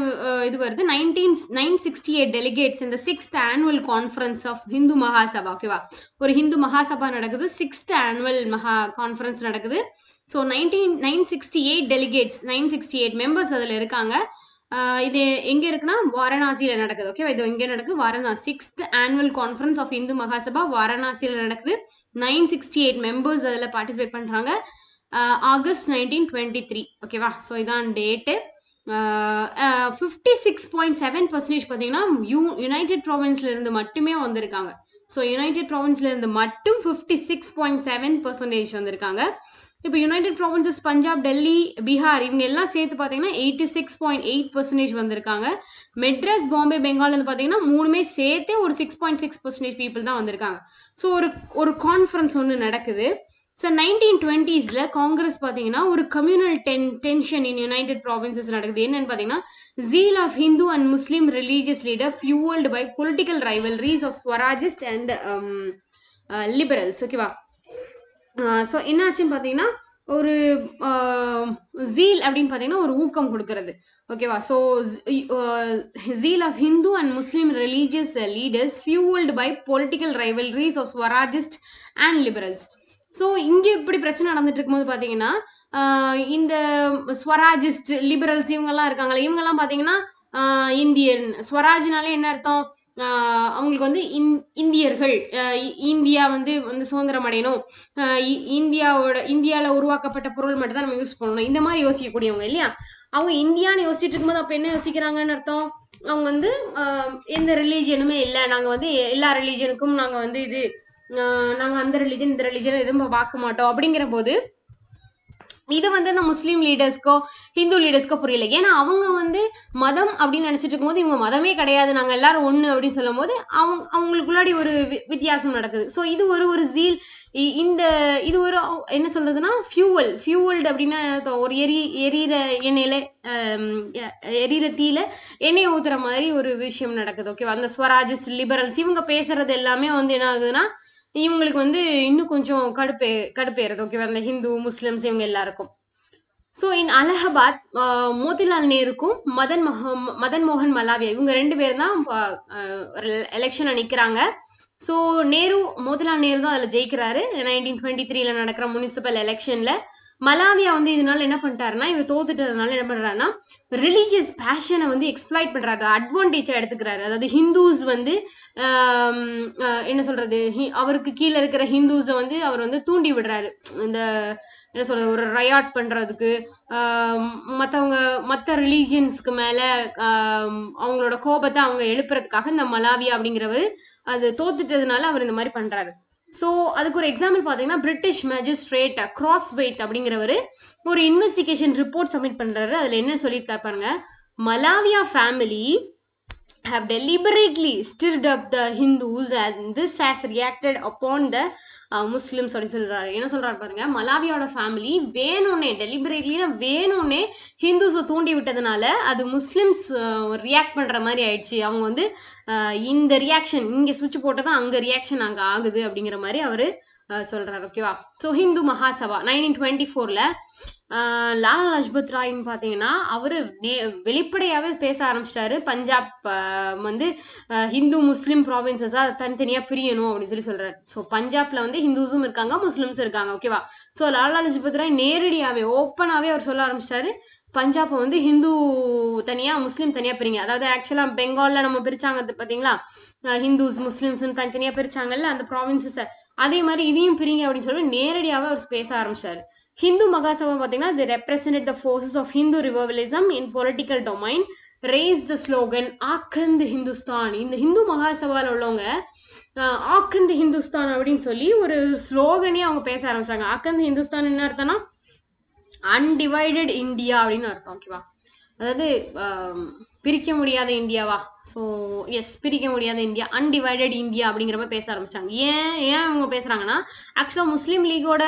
இது வருது nineteen nine sixty eight delegates இந்த sixth annual conference of Hindu Mahasabha ஓகேவா ஒரு ஹிந்து மகாசபா நடக்குது சிக்ஸ்த் ஆனுவல் மகா கான்ஃபரன்ஸ் நடக்குது so nineteen nine sixty eight delegates nine sixty eight members அதில் இருக்காங்க இது எங்கே இருக்குன்னா வாரணாசியில் நடக்குது ஓகேவா இது எங்கே நடக்குது Varanasi sixth annual conference of Hindu Mahasabha வாரணாசியில் நடக்குது நைன் சிக்ஸ்டி எயிட் மெம்பர்ஸ் அதில் பார்ட்டிசிபேட் பண்ணுறாங்க ஆகஸ்ட் நைன்டீன் டுவெண்ட்டி த்ரீ ஓகேவா ஸோ இதான் date fifty six point seven percentage பார்த்தீங்கன்னா யூ யுனைடெட் ப்ராவின்ஸ்லேருந்து மட்டுமே வந்திருக்காங்க ஸோ யுனைடெட் ப்ராவின்ஸ்லேருந்து மட்டும் fifty six point seven percentage வந்திருக்காங்க இப்போ யுனைடெட் ப்ராவின்சஸ் பஞ்சாப் டெல்லி பீகார் இவங்க எல்லாம் சேர்த்து பார்த்தீங்கன்னா eighty six point eight percentage வந்திருக்காங்க மெட்ராஸ் பாம்பே பெங்கால் வந்து பார்த்தீங்கன்னா மூணுமே சேர்த்தே ஒரு six point six percentage people தான் வந்திருக்காங்க ஸோ ஒரு ஒரு கான்ஃபரன்ஸ் ஒன்று நடக்குது ஸோ நைன்டீன் டுவெண்ட்டீஸில் காங்கிரஸ் பார்த்தீங்கன்னா ஒரு communal ten tension in United provinces நடக்குது என்னென்னு பார்த்தீங்கன்னா zeal of Hindu and Muslim religious leader fuelled by political rivalries of Swarajist and liberals ஓகேவா ஸோ என்னாச்சுன்னு பார்த்தீங்கன்னா ஒரு ஜீல் um, அப்படின்னு பார்த்தீங்கன்னா ஒரு ஊக்கம் கொடுக்கறது ஓகேவா so zeal of Hindu and Muslim religious leaders fuelled by political rivalries of Swarajist and liberals so இங்கே இப்படி பிரச்சனை நடந்துட்டு இருக்கும்போது பார்த்தீங்கன்னா இந்த ஸ்வராஜிஸ்ட் லிபரல்ஸ் இவங்கெல்லாம் இருக்காங்களே இவங்கெல்லாம் பார்த்தீங்கன்னா இந்தியன் ஸ்வராஜ்னாலே என்ன அர்த்தம் அவங்களுக்கு வந்து இந் இந்தியர்கள் இந்தியா வந்து வந்து சுதந்திரம் அடையணும் இந்தியாவோட இந்தியாவில் உருவாக்கப்பட்ட பொருள் மட்டும் தான் நம்ம யூஸ் பண்ணணும் இந்த மாதிரி யோசிக்கக்கூடியவங்க இல்லையா அவங்க இந்தியான்னு யோசிச்சுட்டு இருக்கும்போது அப்போ என்ன யோசிக்கிறாங்கன்னு அர்த்தம் அவங்க வந்து எந்த ரிலீஜியனுமே இல்லை நாங்கள் வந்து எல்லா ரிலீஜியனுக்கும் நாங்கள் வந்து இது நாங்கள் அந்த ரிலிஜன் இந்த ரிலிஜன் எதுவும் பார்க்க மாட்டோம் அப்படிங்கிற போது இது வந்து இந்த முஸ்லீம் லீடர்ஸ்க்கோ ஹிந்து லீடர்ஸ்க்கோ புரியல ஏன்னா அவங்க வந்து மதம் அப்படின்னு நினச்சிட்டு இருக்கும்போது இவங்க மதமே கிடையாது நாங்கள் எல்லாரும் ஒன்று அப்படின்னு சொல்லும் போது அவங்க அவங்களுக்குள்ளாடி ஒரு வித்தியாசம் நடக்குது ஸோ இது ஒரு ஒரு ஜீல் இந்த இது ஒரு என்ன சொல்கிறதுனா ஃபியூவல் ஃபியூவல்டு அப்படின்னா ஒரு எரி எரியிற எண்ணெயில் எரியிற தீயில் எண்ணெய் ஊற்றுற மாதிரி ஒரு விஷயம் நடக்குது ஓகேவா அந்த ஸ்வராஜஸ் லிபரல்ஸ் இவங்க பேசுகிறது எல்லாமே வந்து என்ன ஆகுதுன்னா இவங்களுக்கு வந்து இன்னும் கொஞ்சம் கடுப்பே கடுப்பேறது ஓகேவா அந்த ஹிந்து முஸ்லிம்ஸ் இவங்க எல்லாருக்கும் ஸோ இன் அலகாபாத் மோதிலால் நேருக்கும் மதன் மோக மதன் மோகன் மலாவியா இவங்க ரெண்டு பேரும் தான் எலெக்ஷனில் நிற்கிறாங்க ஸோ நேரு மோதிலால் நேரு தான் அதில் ஜெயிக்கிறாரு நைன்டீன் டுவெண்ட்டி த்ரீல நடக்கிற முனிசிபல் எலெக்ஷனில் மலாவியா வந்து இதனால என்ன பண்ணிட்டாருன்னா இவர் தோத்துட்டதுனால என்ன பண்ணுறாருன்னா ரிலீஜியஸ் பேஷனை வந்து எக்ஸ்ப்ளாய்ட் பண்ணுறாரு அட்வான்டேஜாக எடுத்துக்கிறாரு அதாவது ஹிந்துஸ் வந்து என்ன சொல்கிறது அவருக்கு கீழே இருக்கிற ஹிந்துஸை வந்து அவர் வந்து தூண்டி விடுறாரு இந்த என்ன சொல்கிறது ஒரு ரயாட் பண்ணுறதுக்கு மற்றவங்க மற்ற ரிலீஜியன்ஸ்க்கு மேலே அவங்களோட கோபத்தை அவங்க எழுப்புறதுக்காக இந்த மலாவியா அப்படிங்கிறவர் அது தோத்துட்டதுனால அவர் இந்த மாதிரி பண்ணுறாரு ஸோ அதுக்கு ஒரு எக்ஸாம்பிள் பார்த்தீங்கன்னா பிரிட்டிஷ் மேஜிஸ்ட்ரேட் கிராஸ் வெயித் அப்படிங்கிறவர் ஒரு இன்வெஸ்டிகேஷன் ரிப்போர்ட் சப்மிட் பண்ணுறாரு அதில் என்ன சொல்லியிருக்காரு பாருங்க Malaviya family have deliberately stirred up the Hindus and this has reacted upon the Muslims uh, அப்படின்னு சொல்கிறாரு என்ன சொல்கிறாரு பாருங்கள் மலாவியோட ஃபேமிலி வேணும்னே டெலிபரேட்லினா வேணும்னே ஹிந்துஸை தூண்டி விட்டதுனால அது முஸ்லிம்ஸ் ரியாக்ட் பண்ணுற மாதிரி ஆயிடுச்சு அவங்க வந்து இந்த ரியாக்ஷன் இங்கே சுவிட்ச் போட்டு தான் அங்கே ரியாக்ஷன் அங்கே ஆகுது அப்படிங்கிற மாதிரி அவர் சொல்கிறார் ஓகேவா so Hindu Mahasabha nineteen twenty ஃபோரில் லாலா லஜ்பத் ராய்ன்னு பார்த்தீங்கன்னா அவர் நே வெளிப்படையாகவே பேச ஆரம்பிச்சிட்டாரு பஞ்சாப் வந்து ஹிந்து முஸ்லீம் ப்ராவின்சஸாக தனித்தனியாக பிரியணும் அப்படின்னு சொல்லி சொல்கிறார் ஸோ பஞ்சாப்ல வந்து ஹிந்துஸும் இருக்காங்க முஸ்லீம்ஸும் இருக்காங்க ஓகேவா ஸோ லாலா லஜ்பத் ராய் நேரடியாகவே ஓப்பனாகவே அவர் சொல்ல ஆரம்பிச்சிட்டாரு பஞ்சாப்பை வந்து ஹிந்து தனியாக முஸ்லீம் தனியாக பிரிங்க அதாவது ஆக்சுவலாக பெங்காலில் நம்ம பிரித்தாங்க பார்த்தீங்களா ஹிந்துஸ் முஸ்லீம்ஸ்னு தனித்தனியாக பிரித்தாங்கல்ல அந்த ப்ராவின்சஸை அதே மாதிரி இதையும் பிரிங்க அப்படின்னு சொல்லி நேரடியாகவே அவர் பேச ஆரம்பிச்சார் ஹிந்து மகாசபா பார்த்தீங்கன்னா they represent the forces of Hindu revivalism in political domain raise the slogan Akhand Hindustan இந்த ஹிந்து மகாசபாவில் உள்ளவங்க ஆக்கந்த் ஹிந்துஸ்தான் அப்படின்னு சொல்லி ஒரு ஸ்லோகனே அவங்க பேச ஆரம்பிச்சாங்க ஆக்கந்த் ஹிந்துஸ்தான் என்ன அர்த்தம்னா அன்டிவைடட் இந்தியா அப்படின்னு அர்த்தம் ஓகேவா அதாவது பிரிக்க முடியாத இந்தியாவா ஸோ எஸ் பிரிக்க முடியாத இந்தியா அன்டிவைடட் இந்தியா அப்படிங்கிற மாதிரி பேச ஆரம்பிச்சாங்க ஏன் ஏன் அவங்க பேசுகிறாங்கன்னா ஆக்சுவலாக முஸ்லீம் லீகோட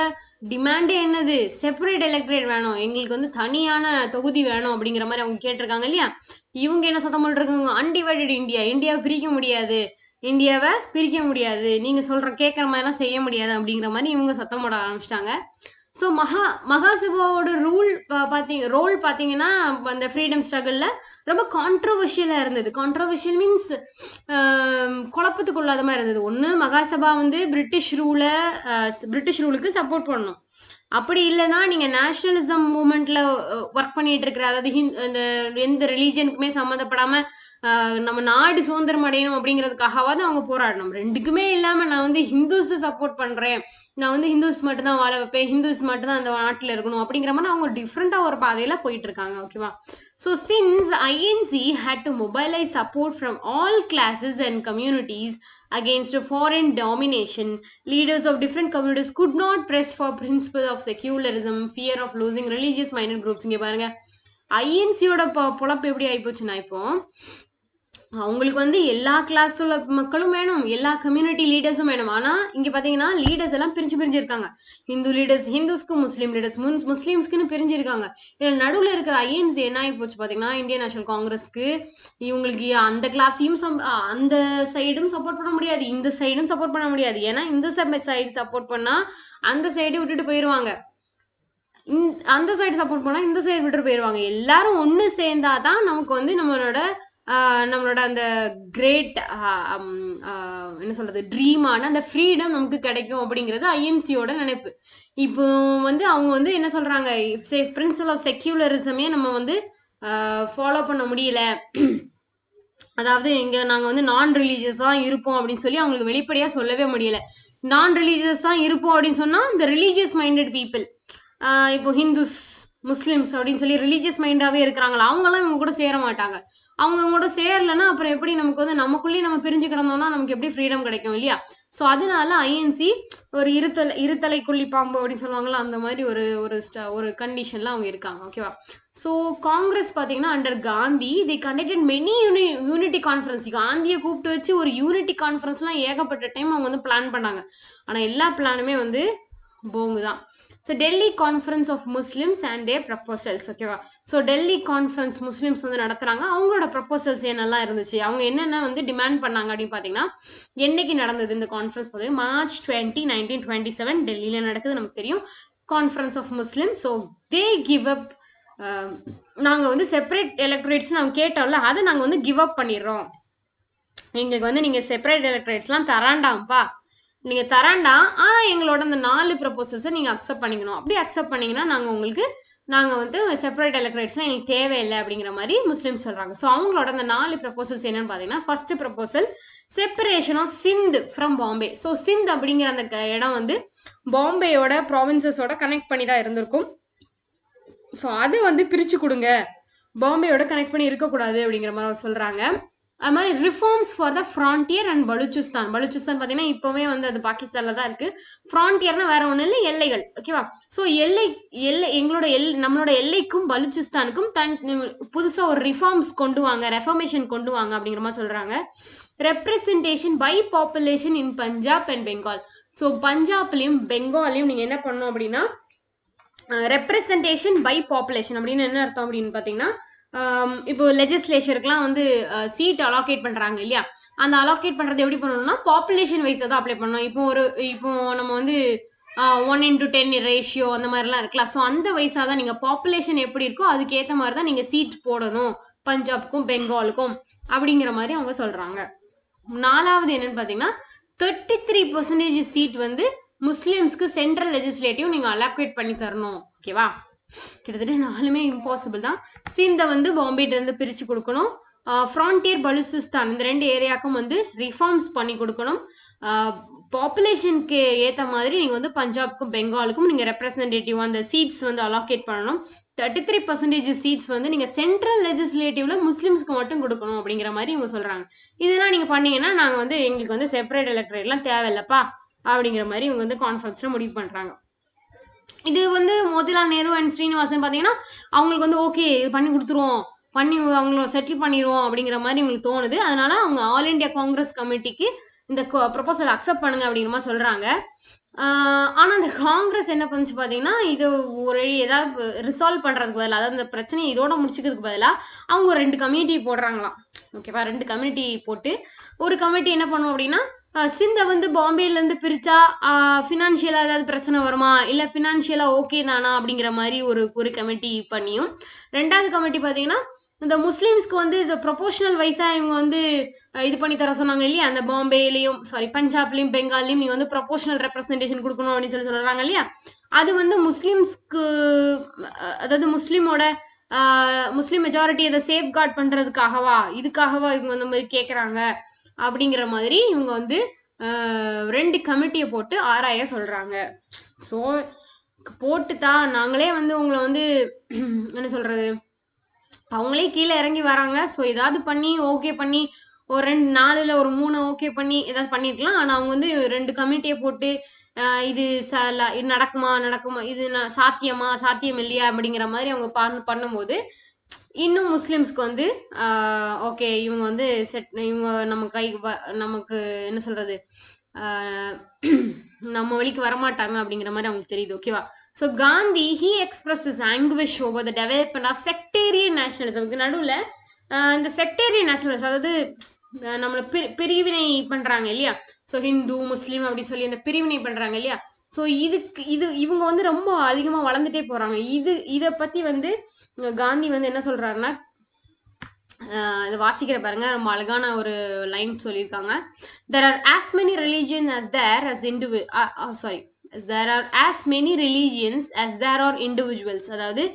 டிமாண்டே என்னது செப்பரேட் எலக்ட்ரேட் வேணும் எங்களுக்கு வந்து தனியான தொகுதி வேணும் அப்படிங்கிற மாதிரி அவங்க கேட்டிருக்காங்க இல்லையா இவங்க என்ன சத்தம் போட்டுருக்காங்க அன்டிவைடட் இந்தியா இந்தியாவை பிரிக்க முடியாது இந்தியாவை பிரிக்க முடியாது நீங்கள் சொல்கிற கேட்குற மாதிரிலாம் செய்ய முடியாது அப்படிங்கிற மாதிரி இவங்க சத்தம் போட ஆரம்பிச்சிட்டாங்க ஸோ மகா மகாசிவாவோட ரூல் பார்த்தீங்க ரோல் பார்த்தீங்கன்னா அந்த ஃப்ரீடம் ஸ்ட்ரகிளில் ரொம்ப கான்ட்ரவர்ஷியலாக இருந்தது கான்ட்ரவர்ஷியல் மீன்ஸ் குழப்பத்துக்குள்ளாத மாதிரி இருந்தது ஒன்று மகாசபா வந்து பிரிட்டிஷ் ரூலை பிரிட்டிஷ் ரூலுக்கு சப்போர்ட் பண்ணணும் அப்படி இல்லைன்னா நீங்கள் நேஷ்னலிசம் மூமெண்ட்டில் ஒர்க் பண்ணிகிட்டு இருக்கிற அதாவது ஹிந்த் அந்த எந்த ரிலீஜனுக்குமே சம்மந்தப்படாமல் நம்ம நாடு சுதந்திரம் அடையணும் அப்படிங்கிறதுக்காகவாது அவங்க போராடணும் ரெண்டுக்குமே இல்லாமல் நான் வந்து ஹிந்துஸை சப்போர்ட் பண்ணுறேன் நான் வந்து ஹிந்துஸ் மட்டும்தான் வாழ வைப்பேன் ஹிந்துஸ் மட்டும்தான் அந்த நாட்டில் இருக்கணும் அப்படிங்கிற மாதிரி அவங்க டிஃப்ரெண்ட்டாக ஒரு பாதையில் போயிட்டு இருக்காங்க ஓகேவா so since INC had to mobilise support from all classes and communities against foreign domination leaders of different communities could not press for principle of secularism fear of losing religious minor groups இங்கே பாருங்க ஐஎன்சியோட பொழப்பு எப்படி ஆயிப்போச்சுன்னா இப்போ அவங்களுக்கு வந்து எல்லா class உள்ள மக்களும் வேணும் எல்லா கம்யூனிட்டி லீடர்ஸும் வேணும் ஆனால் இங்கே பார்த்தீங்கன்னா லீடர்ஸ் எல்லாம் பிரிஞ்சு பிரிஞ்சு இருக்காங்க ஹிந்து லீடர்ஸ் ஹிந்துஸ்க்கு முஸ்லீம் லீடர்ஸ் முன் முஸ்லீம்ஸ்க்குன்னு பிரிஞ்சிருக்காங்க இதில் நடுவில் இருக்கிற ஐஎன்ஸ் என்ன ஆகி போச்சு பார்த்தீங்கன்னா இந்தியன் நேஷனல் காங்கிரஸ்க்கு இவங்களுக்கு அந்த கிளாஸையும் அந்த சைடும் சப்போர்ட் பண்ண முடியாது இந்த சைடும் சப்போர்ட் பண்ண முடியாது ஏன்னா இந்த சைடு சப்போர்ட் பண்ணால் அந்த சைடு விட்டுட்டு போயிடுவாங்க அந்த சைடு சப்போர்ட் பண்ணால் இந்த சைடு விட்டுட்டு போயிடுவாங்க எல்லாரும் ஒன்று சேர்ந்தாதான் நமக்கு வந்து நம்மளோட நம்மளோட அந்த கிரேட் என்ன சொல்கிறது ட்ரீமான அந்த ஃப்ரீடம் நமக்கு கிடைக்கும் அப்படிங்கிறது ஐஎன்சியோட நினைப்பு இப்போ வந்து அவங்க வந்து என்ன சொல்கிறாங்க செ பிரின்சிபல் ஆஃப் செக்யூலரிசமே நம்ம வந்து ஃபாலோ பண்ண முடியல அதாவது இங்கே நாங்கள் வந்து நான் ரிலீஜியஸாக இருப்போம் அப்படின்னு சொல்லி அவங்களுக்கு வெளிப்படையாக சொல்லவே முடியல நான் தான் இருப்போம் அப்படின்னு சொன்னால் இந்த ரிலீஜியஸ் மைண்டட் பீப்புள் இப்போ ஹிந்துஸ் முஸ்லிம்ஸ் அப்படின்னு சொல்லி ரிலீஜியஸ் மைண்டாகவே இருக்கிறாங்களா அவங்களாம் இவங்க கூட சேர மாட்டாங்க கூட சேரலன்னா அப்புறம் எப்படி நமக்கு வந்து நமக்குள்ளேயே நம்ம பிரிஞ்சு கிடந்தோம்னா நமக்கு எப்படி ஃப்ரீடம் கிடைக்கும் இல்லையா ஸோ அதனால ஐஎன்சி ஒரு இருத்தலை இருத்தலை குள்ளி பாம்பு அப்படின்னு சொல்லுவாங்களா அந்த மாதிரி ஒரு ஒரு ஸ்ட ஒரு கண்டிஷனில் அவங்க இருக்காங்க ஓகேவா ஸோ காங்கிரஸ் பார்த்தீங்கன்னா under Gandhi they conducted many uni unity conference காந்தியை கூப்பிட்டு வச்சு ஒரு யூனிட்டி கான்ஃபரன்ஸ்லாம் ஏகப்பட்ட டைம் அவங்க வந்து பிளான் பண்ணாங்க ஆனால் எல்லா பிளானுமே வந்து போங்கு தான் so Delhi conference of Muslims and their proposals ஓகேவா ஸோ டெல்லி கான்ஃபரன்ஸ் முஸ்லிம்ஸ் வந்து நடத்துகிறாங்க அவங்களோட ப்ரப்போசல்ஸ் என்னெல்லாம் இருந்துச்சு அவங்க என்னென்ன வந்து டிமாண்ட் பண்ணாங்க அப்படின்னு பார்த்தீங்கன்னா என்னைக்கு நடந்தது இந்த கான்ஃபரன்ஸ் பார்த்தீங்கன்னா March twenty nineteen twenty seven டெல்லியில் நடக்குது நமக்கு தெரியும் conference of Muslim so they give up நாங்கள் வந்து செப்பரேட் எலக்ட்ரேட்ஸ் நாங்கள் கேட்டோம்ல அதை நாங்கள் வந்து கிவ் அப் பண்ணிடுறோம் எங்களுக்கு வந்து நீங்கள் செப்பரேட் எலக்ட்ரேட்ஸ்லாம் தராண்டாம்ப்பா நீங்கள் தரேண்டாம் ஆனால் எங்களோட அந்த நாலு ப்ரப்போசல்ஸை நீங்கள் அக்செப்ட் பண்ணிக்கணும் அப்படி அக்செப்ட் பண்ணிங்கன்னா நாங்கள் உங்களுக்கு நாங்கள் வந்து செப்பரேட் எலக்ட்ரேட்ஸ்லாம் எங்களுக்கு தேவையில்லை அப்படிங்கிற மாதிரி முஸ்லீம்ஸ் சொல்கிறாங்க ஸோ அவங்களோட அந்த நாலு ப்ரப்போசல்ஸ் என்னென்னு பார்த்தீங்கன்னா first proposal separation of Sindh from Bombay so Sindh அப்படிங்கிற அந்த இடம் வந்து பாம்பேயோட ப்ராவின்சஸோட கனெக்ட் பண்ணி தான் இருந்திருக்கும் ஸோ அது வந்து பிரித்து கொடுங்க பாம்பேயோட கனெக்ட் பண்ணி இருக்கக்கூடாது அப்படிங்கிற மாதிரி சொல்கிறாங்க அது மாதிரி reforms for the frontier and Baluchistan Baluchistan பார்த்தீங்கன்னா இப்போவே வந்து அது பாகிஸ்தானில் தான் இருக்குது ஃப்ரான்டியர்னா வேற ஒன்றும் இல்லை எல்லைகள் ஓகேவா ஸோ எல்லை எல்லை எங்களோட எல் நம்மளோட எல்லைக்கும் பலுச்சிஸ்தானுக்கும் தன் புதுசாக ஒரு ரிஃபார்ம்ஸ் கொண்டு வாங்க ரெஃபர்மேஷன் கொண்டு வாங்க அப்படிங்கிற மாதிரி சொல்கிறாங்க representation by population in Punjab and Bengal so பஞ்சாப்லேயும் பெங்காலையும் நீங்கள் என்ன பண்ணோம் அப்படின்னா ரெப்ரசன்டேஷன் பை பாப்புலேஷன் அப்படின்னு என்ன அர்த்தம் அப்படின்னு பார்த்தீங்கன்னா இப்போ லெஜிஸ்லேஷருக்குலாம் வந்து சீட் அலோகேட் பண்ணுறாங்க இல்லையா அந்த அலோகேட் பண்ணுறது எப்படி பண்ணணும்னா பாப்புலேஷன் வைஸை தான் அப்ளை பண்ணணும் இப்போ ஒரு இப்போ நம்ம வந்து ஒன் இன்டு டென் ரேஷியோ அந்த மாதிரிலாம் இருக்கலாம் ஸோ அந்த வயசாக தான் நீங்கள் பாப்புலேஷன் எப்படி இருக்கோ அதுக்கேற்ற மாதிரி தான் நீங்கள் சீட் போடணும் பஞ்சாப்க்கும் பெங்காலுக்கும் அப்படிங்கிற மாதிரி அவங்க சொல்கிறாங்க நாலாவது என்னன்னு பார்த்தீங்கன்னா தேர்ட்டி த்ரீ பர்சன்டேஜ் சீட் வந்து முஸ்லீம்ஸ்க்கு சென்ட்ரல் லெஜிஸ்லேட்டிவ் நீங்கள் அலாக்குவேட் பண்ணி தரணும் ஓகேவா கிட்டத்தட்ட நாலுமே இம்பாசிபிள் தான் சிந்தை வந்து பாம்பேட்டிலேருந்து பிரித்து கொடுக்கணும் ஃப்ரான்டியர் பலுசிஸ்தான் இந்த ரெண்டு ஏரியாவுக்கும் வந்து ரிஃபார்ம்ஸ் பண்ணி கொடுக்கணும் பாப்புலேஷனுக்கு ஏற்ற மாதிரி நீங்கள் வந்து பஞ்சாப்க்கும் பெங்காலுக்கும் நீங்கள் ரெப்ரஸன்டேட்டிவாக அந்த சீட்ஸ் வந்து அலாகேட் பண்ணணும் தேர்ட்டி த்ரீ பர்சன்டேஜ் சீட்ஸ் வந்து நீங்கள் சென்ட்ரல் லெஜிஸ்லேட்டிவ்ல முஸ்லீம்ஸ்க்கு மட்டும் கொடுக்கணும் அப்படிங்கிற மாதிரி இவங்க சொல்கிறாங்க இதெல்லாம் நீங்கள் பண்ணீங்கன்னா நாங்கள் வந்து எங்களுக்கு வந்து செப்பரேட் எலக்ட்ரேட்லாம் தேவையில்லப்பா அப்படிங்கிற மாதிரி இவங்க வந்து கான்ஃபரன்ஸில் முடிவு பண்ணுறாங்க இது வந்து மோதிலால் நேரு அண்ட் ஸ்ரீனிவாசன் பார்த்தீங்கன்னா அவங்களுக்கு வந்து ஓகே இது பண்ணி கொடுத்துருவோம் பண்ணி அவங்கள செட்டில் பண்ணிடுவோம் அப்படிங்கிற மாதிரி இவங்களுக்கு தோணுது அதனால அவங்க ஆல் இண்டியா காங்கிரஸ் கமிட்டிக்கு இந்த ப்ரொபோசல் அக்செப்ட் பண்ணுங்க அப்படிங்கிற மாதிரி சொல்கிறாங்க ஆனால் இந்த காங்கிரஸ் என்ன பண்ணுச்சு பார்த்தீங்கன்னா இது ஒரு ஏதாவது ரிசால்வ் பண்ணுறதுக்கு பதிலாக அதாவது இந்த பிரச்சனையை இதோட முடிச்சுக்கிறதுக்கு பதிலாக அவங்க ஒரு ரெண்டு கம்யூனிட்டி போடுறாங்களாம் ஓகேவா ரெண்டு கம்யூனிட்டி போட்டு ஒரு கம்யூனிட்டி என்ன பண்ணுவோம் அப்படின்னா சிந்தை வந்து பாம்பேலேருந்து பிரித்தா ஃபினான்ஷியலாக ஏதாவது பிரச்சனை வருமா இல்லை ஃபினான்ஷியலாக ஓகே தானா அப்படிங்கிற மாதிரி ஒரு ஒரு கமிட்டி பண்ணியும் ரெண்டாவது கமிட்டி பார்த்தீங்கன்னா இந்த முஸ்லீம்ஸ்க்கு வந்து இது ப்ரொபோஷனல் வைஸாக இவங்க வந்து இது பண்ணி தர சொன்னாங்க இல்லையா அந்த பாம்பேலையும் சாரி பஞ்சாப்லையும் பெங்கால்லையும் நீங்கள் வந்து ப்ரொபோஷனல் ரெப்ரஸன்டேஷன் கொடுக்கணும் அப்படின்னு சொல்லி சொல்கிறாங்க இல்லையா அது வந்து முஸ்லீம்ஸ்க்கு அதாவது முஸ்லீமோட முஸ்லீம் மெஜாரிட்டி அதை சேஃப்கார்ட் பண்ணுறதுக்காகவா இதுக்காகவா இவங்க வந்து மாதிரி கேட்குறாங்க அப்படிங்கிற மாதிரி இவங்க வந்து ரெண்டு கமிட்டியை போட்டு ஆராய சொல்றாங்க ஸோ போட்டு தான் நாங்களே வந்து உங்களை வந்து என்ன சொல்றது அவங்களே கீழே இறங்கி வராங்க ஸோ ஏதாவது பண்ணி ஓகே பண்ணி ஒரு ரெண்டு நாலுல ஒரு மூணு ஓகே பண்ணி ஏதாவது பண்ணிருக்கலாம் ஆனால் அவங்க வந்து ரெண்டு கமிட்டியை போட்டு இது ச இது நடக்குமா நடக்குமா இது சாத்தியமா சாத்தியம் இல்லையா அப்படிங்கிற மாதிரி அவங்க பண்ணும்போது இன்னும் முஸ்லிம்ஸ்க்கு வந்து ஓகே இவங்க வந்து செட் இவங்க நம்ம கைக்கு நமக்கு என்ன சொல்றது நம்ம வழிக்கு வரமாட்டாங்க அப்படிங்கிற மாதிரி அவங்களுக்கு தெரியுது ஓகேவா so Gandhi he express his anguish over the development of sectarian nationalism நடுவில் இந்த செக்டேரியன் நேஷனலிசம் அதாவது நம்மளை பிரி பிரிவினை பண்ணுறாங்க இல்லையா ஸோ ஹிந்து முஸ்லீம் அப்படின்னு சொல்லி அந்த பிரிவினை பண்ணுறாங்க இல்லையா ஸோ இதுக்கு இது இவங்க வந்து ரொம்ப அதிகமாக வளர்ந்துட்டே போகிறாங்க இது இதை பற்றி வந்து காந்தி வந்து என்ன சொல்கிறாருன்னா இது வாசிக்கிற பாருங்க ரொம்ப அழகான ஒரு லைன் சொல்லியிருக்காங்க there are as many religion as there as indivi sorry there are as many religions as there are individuals அதாவது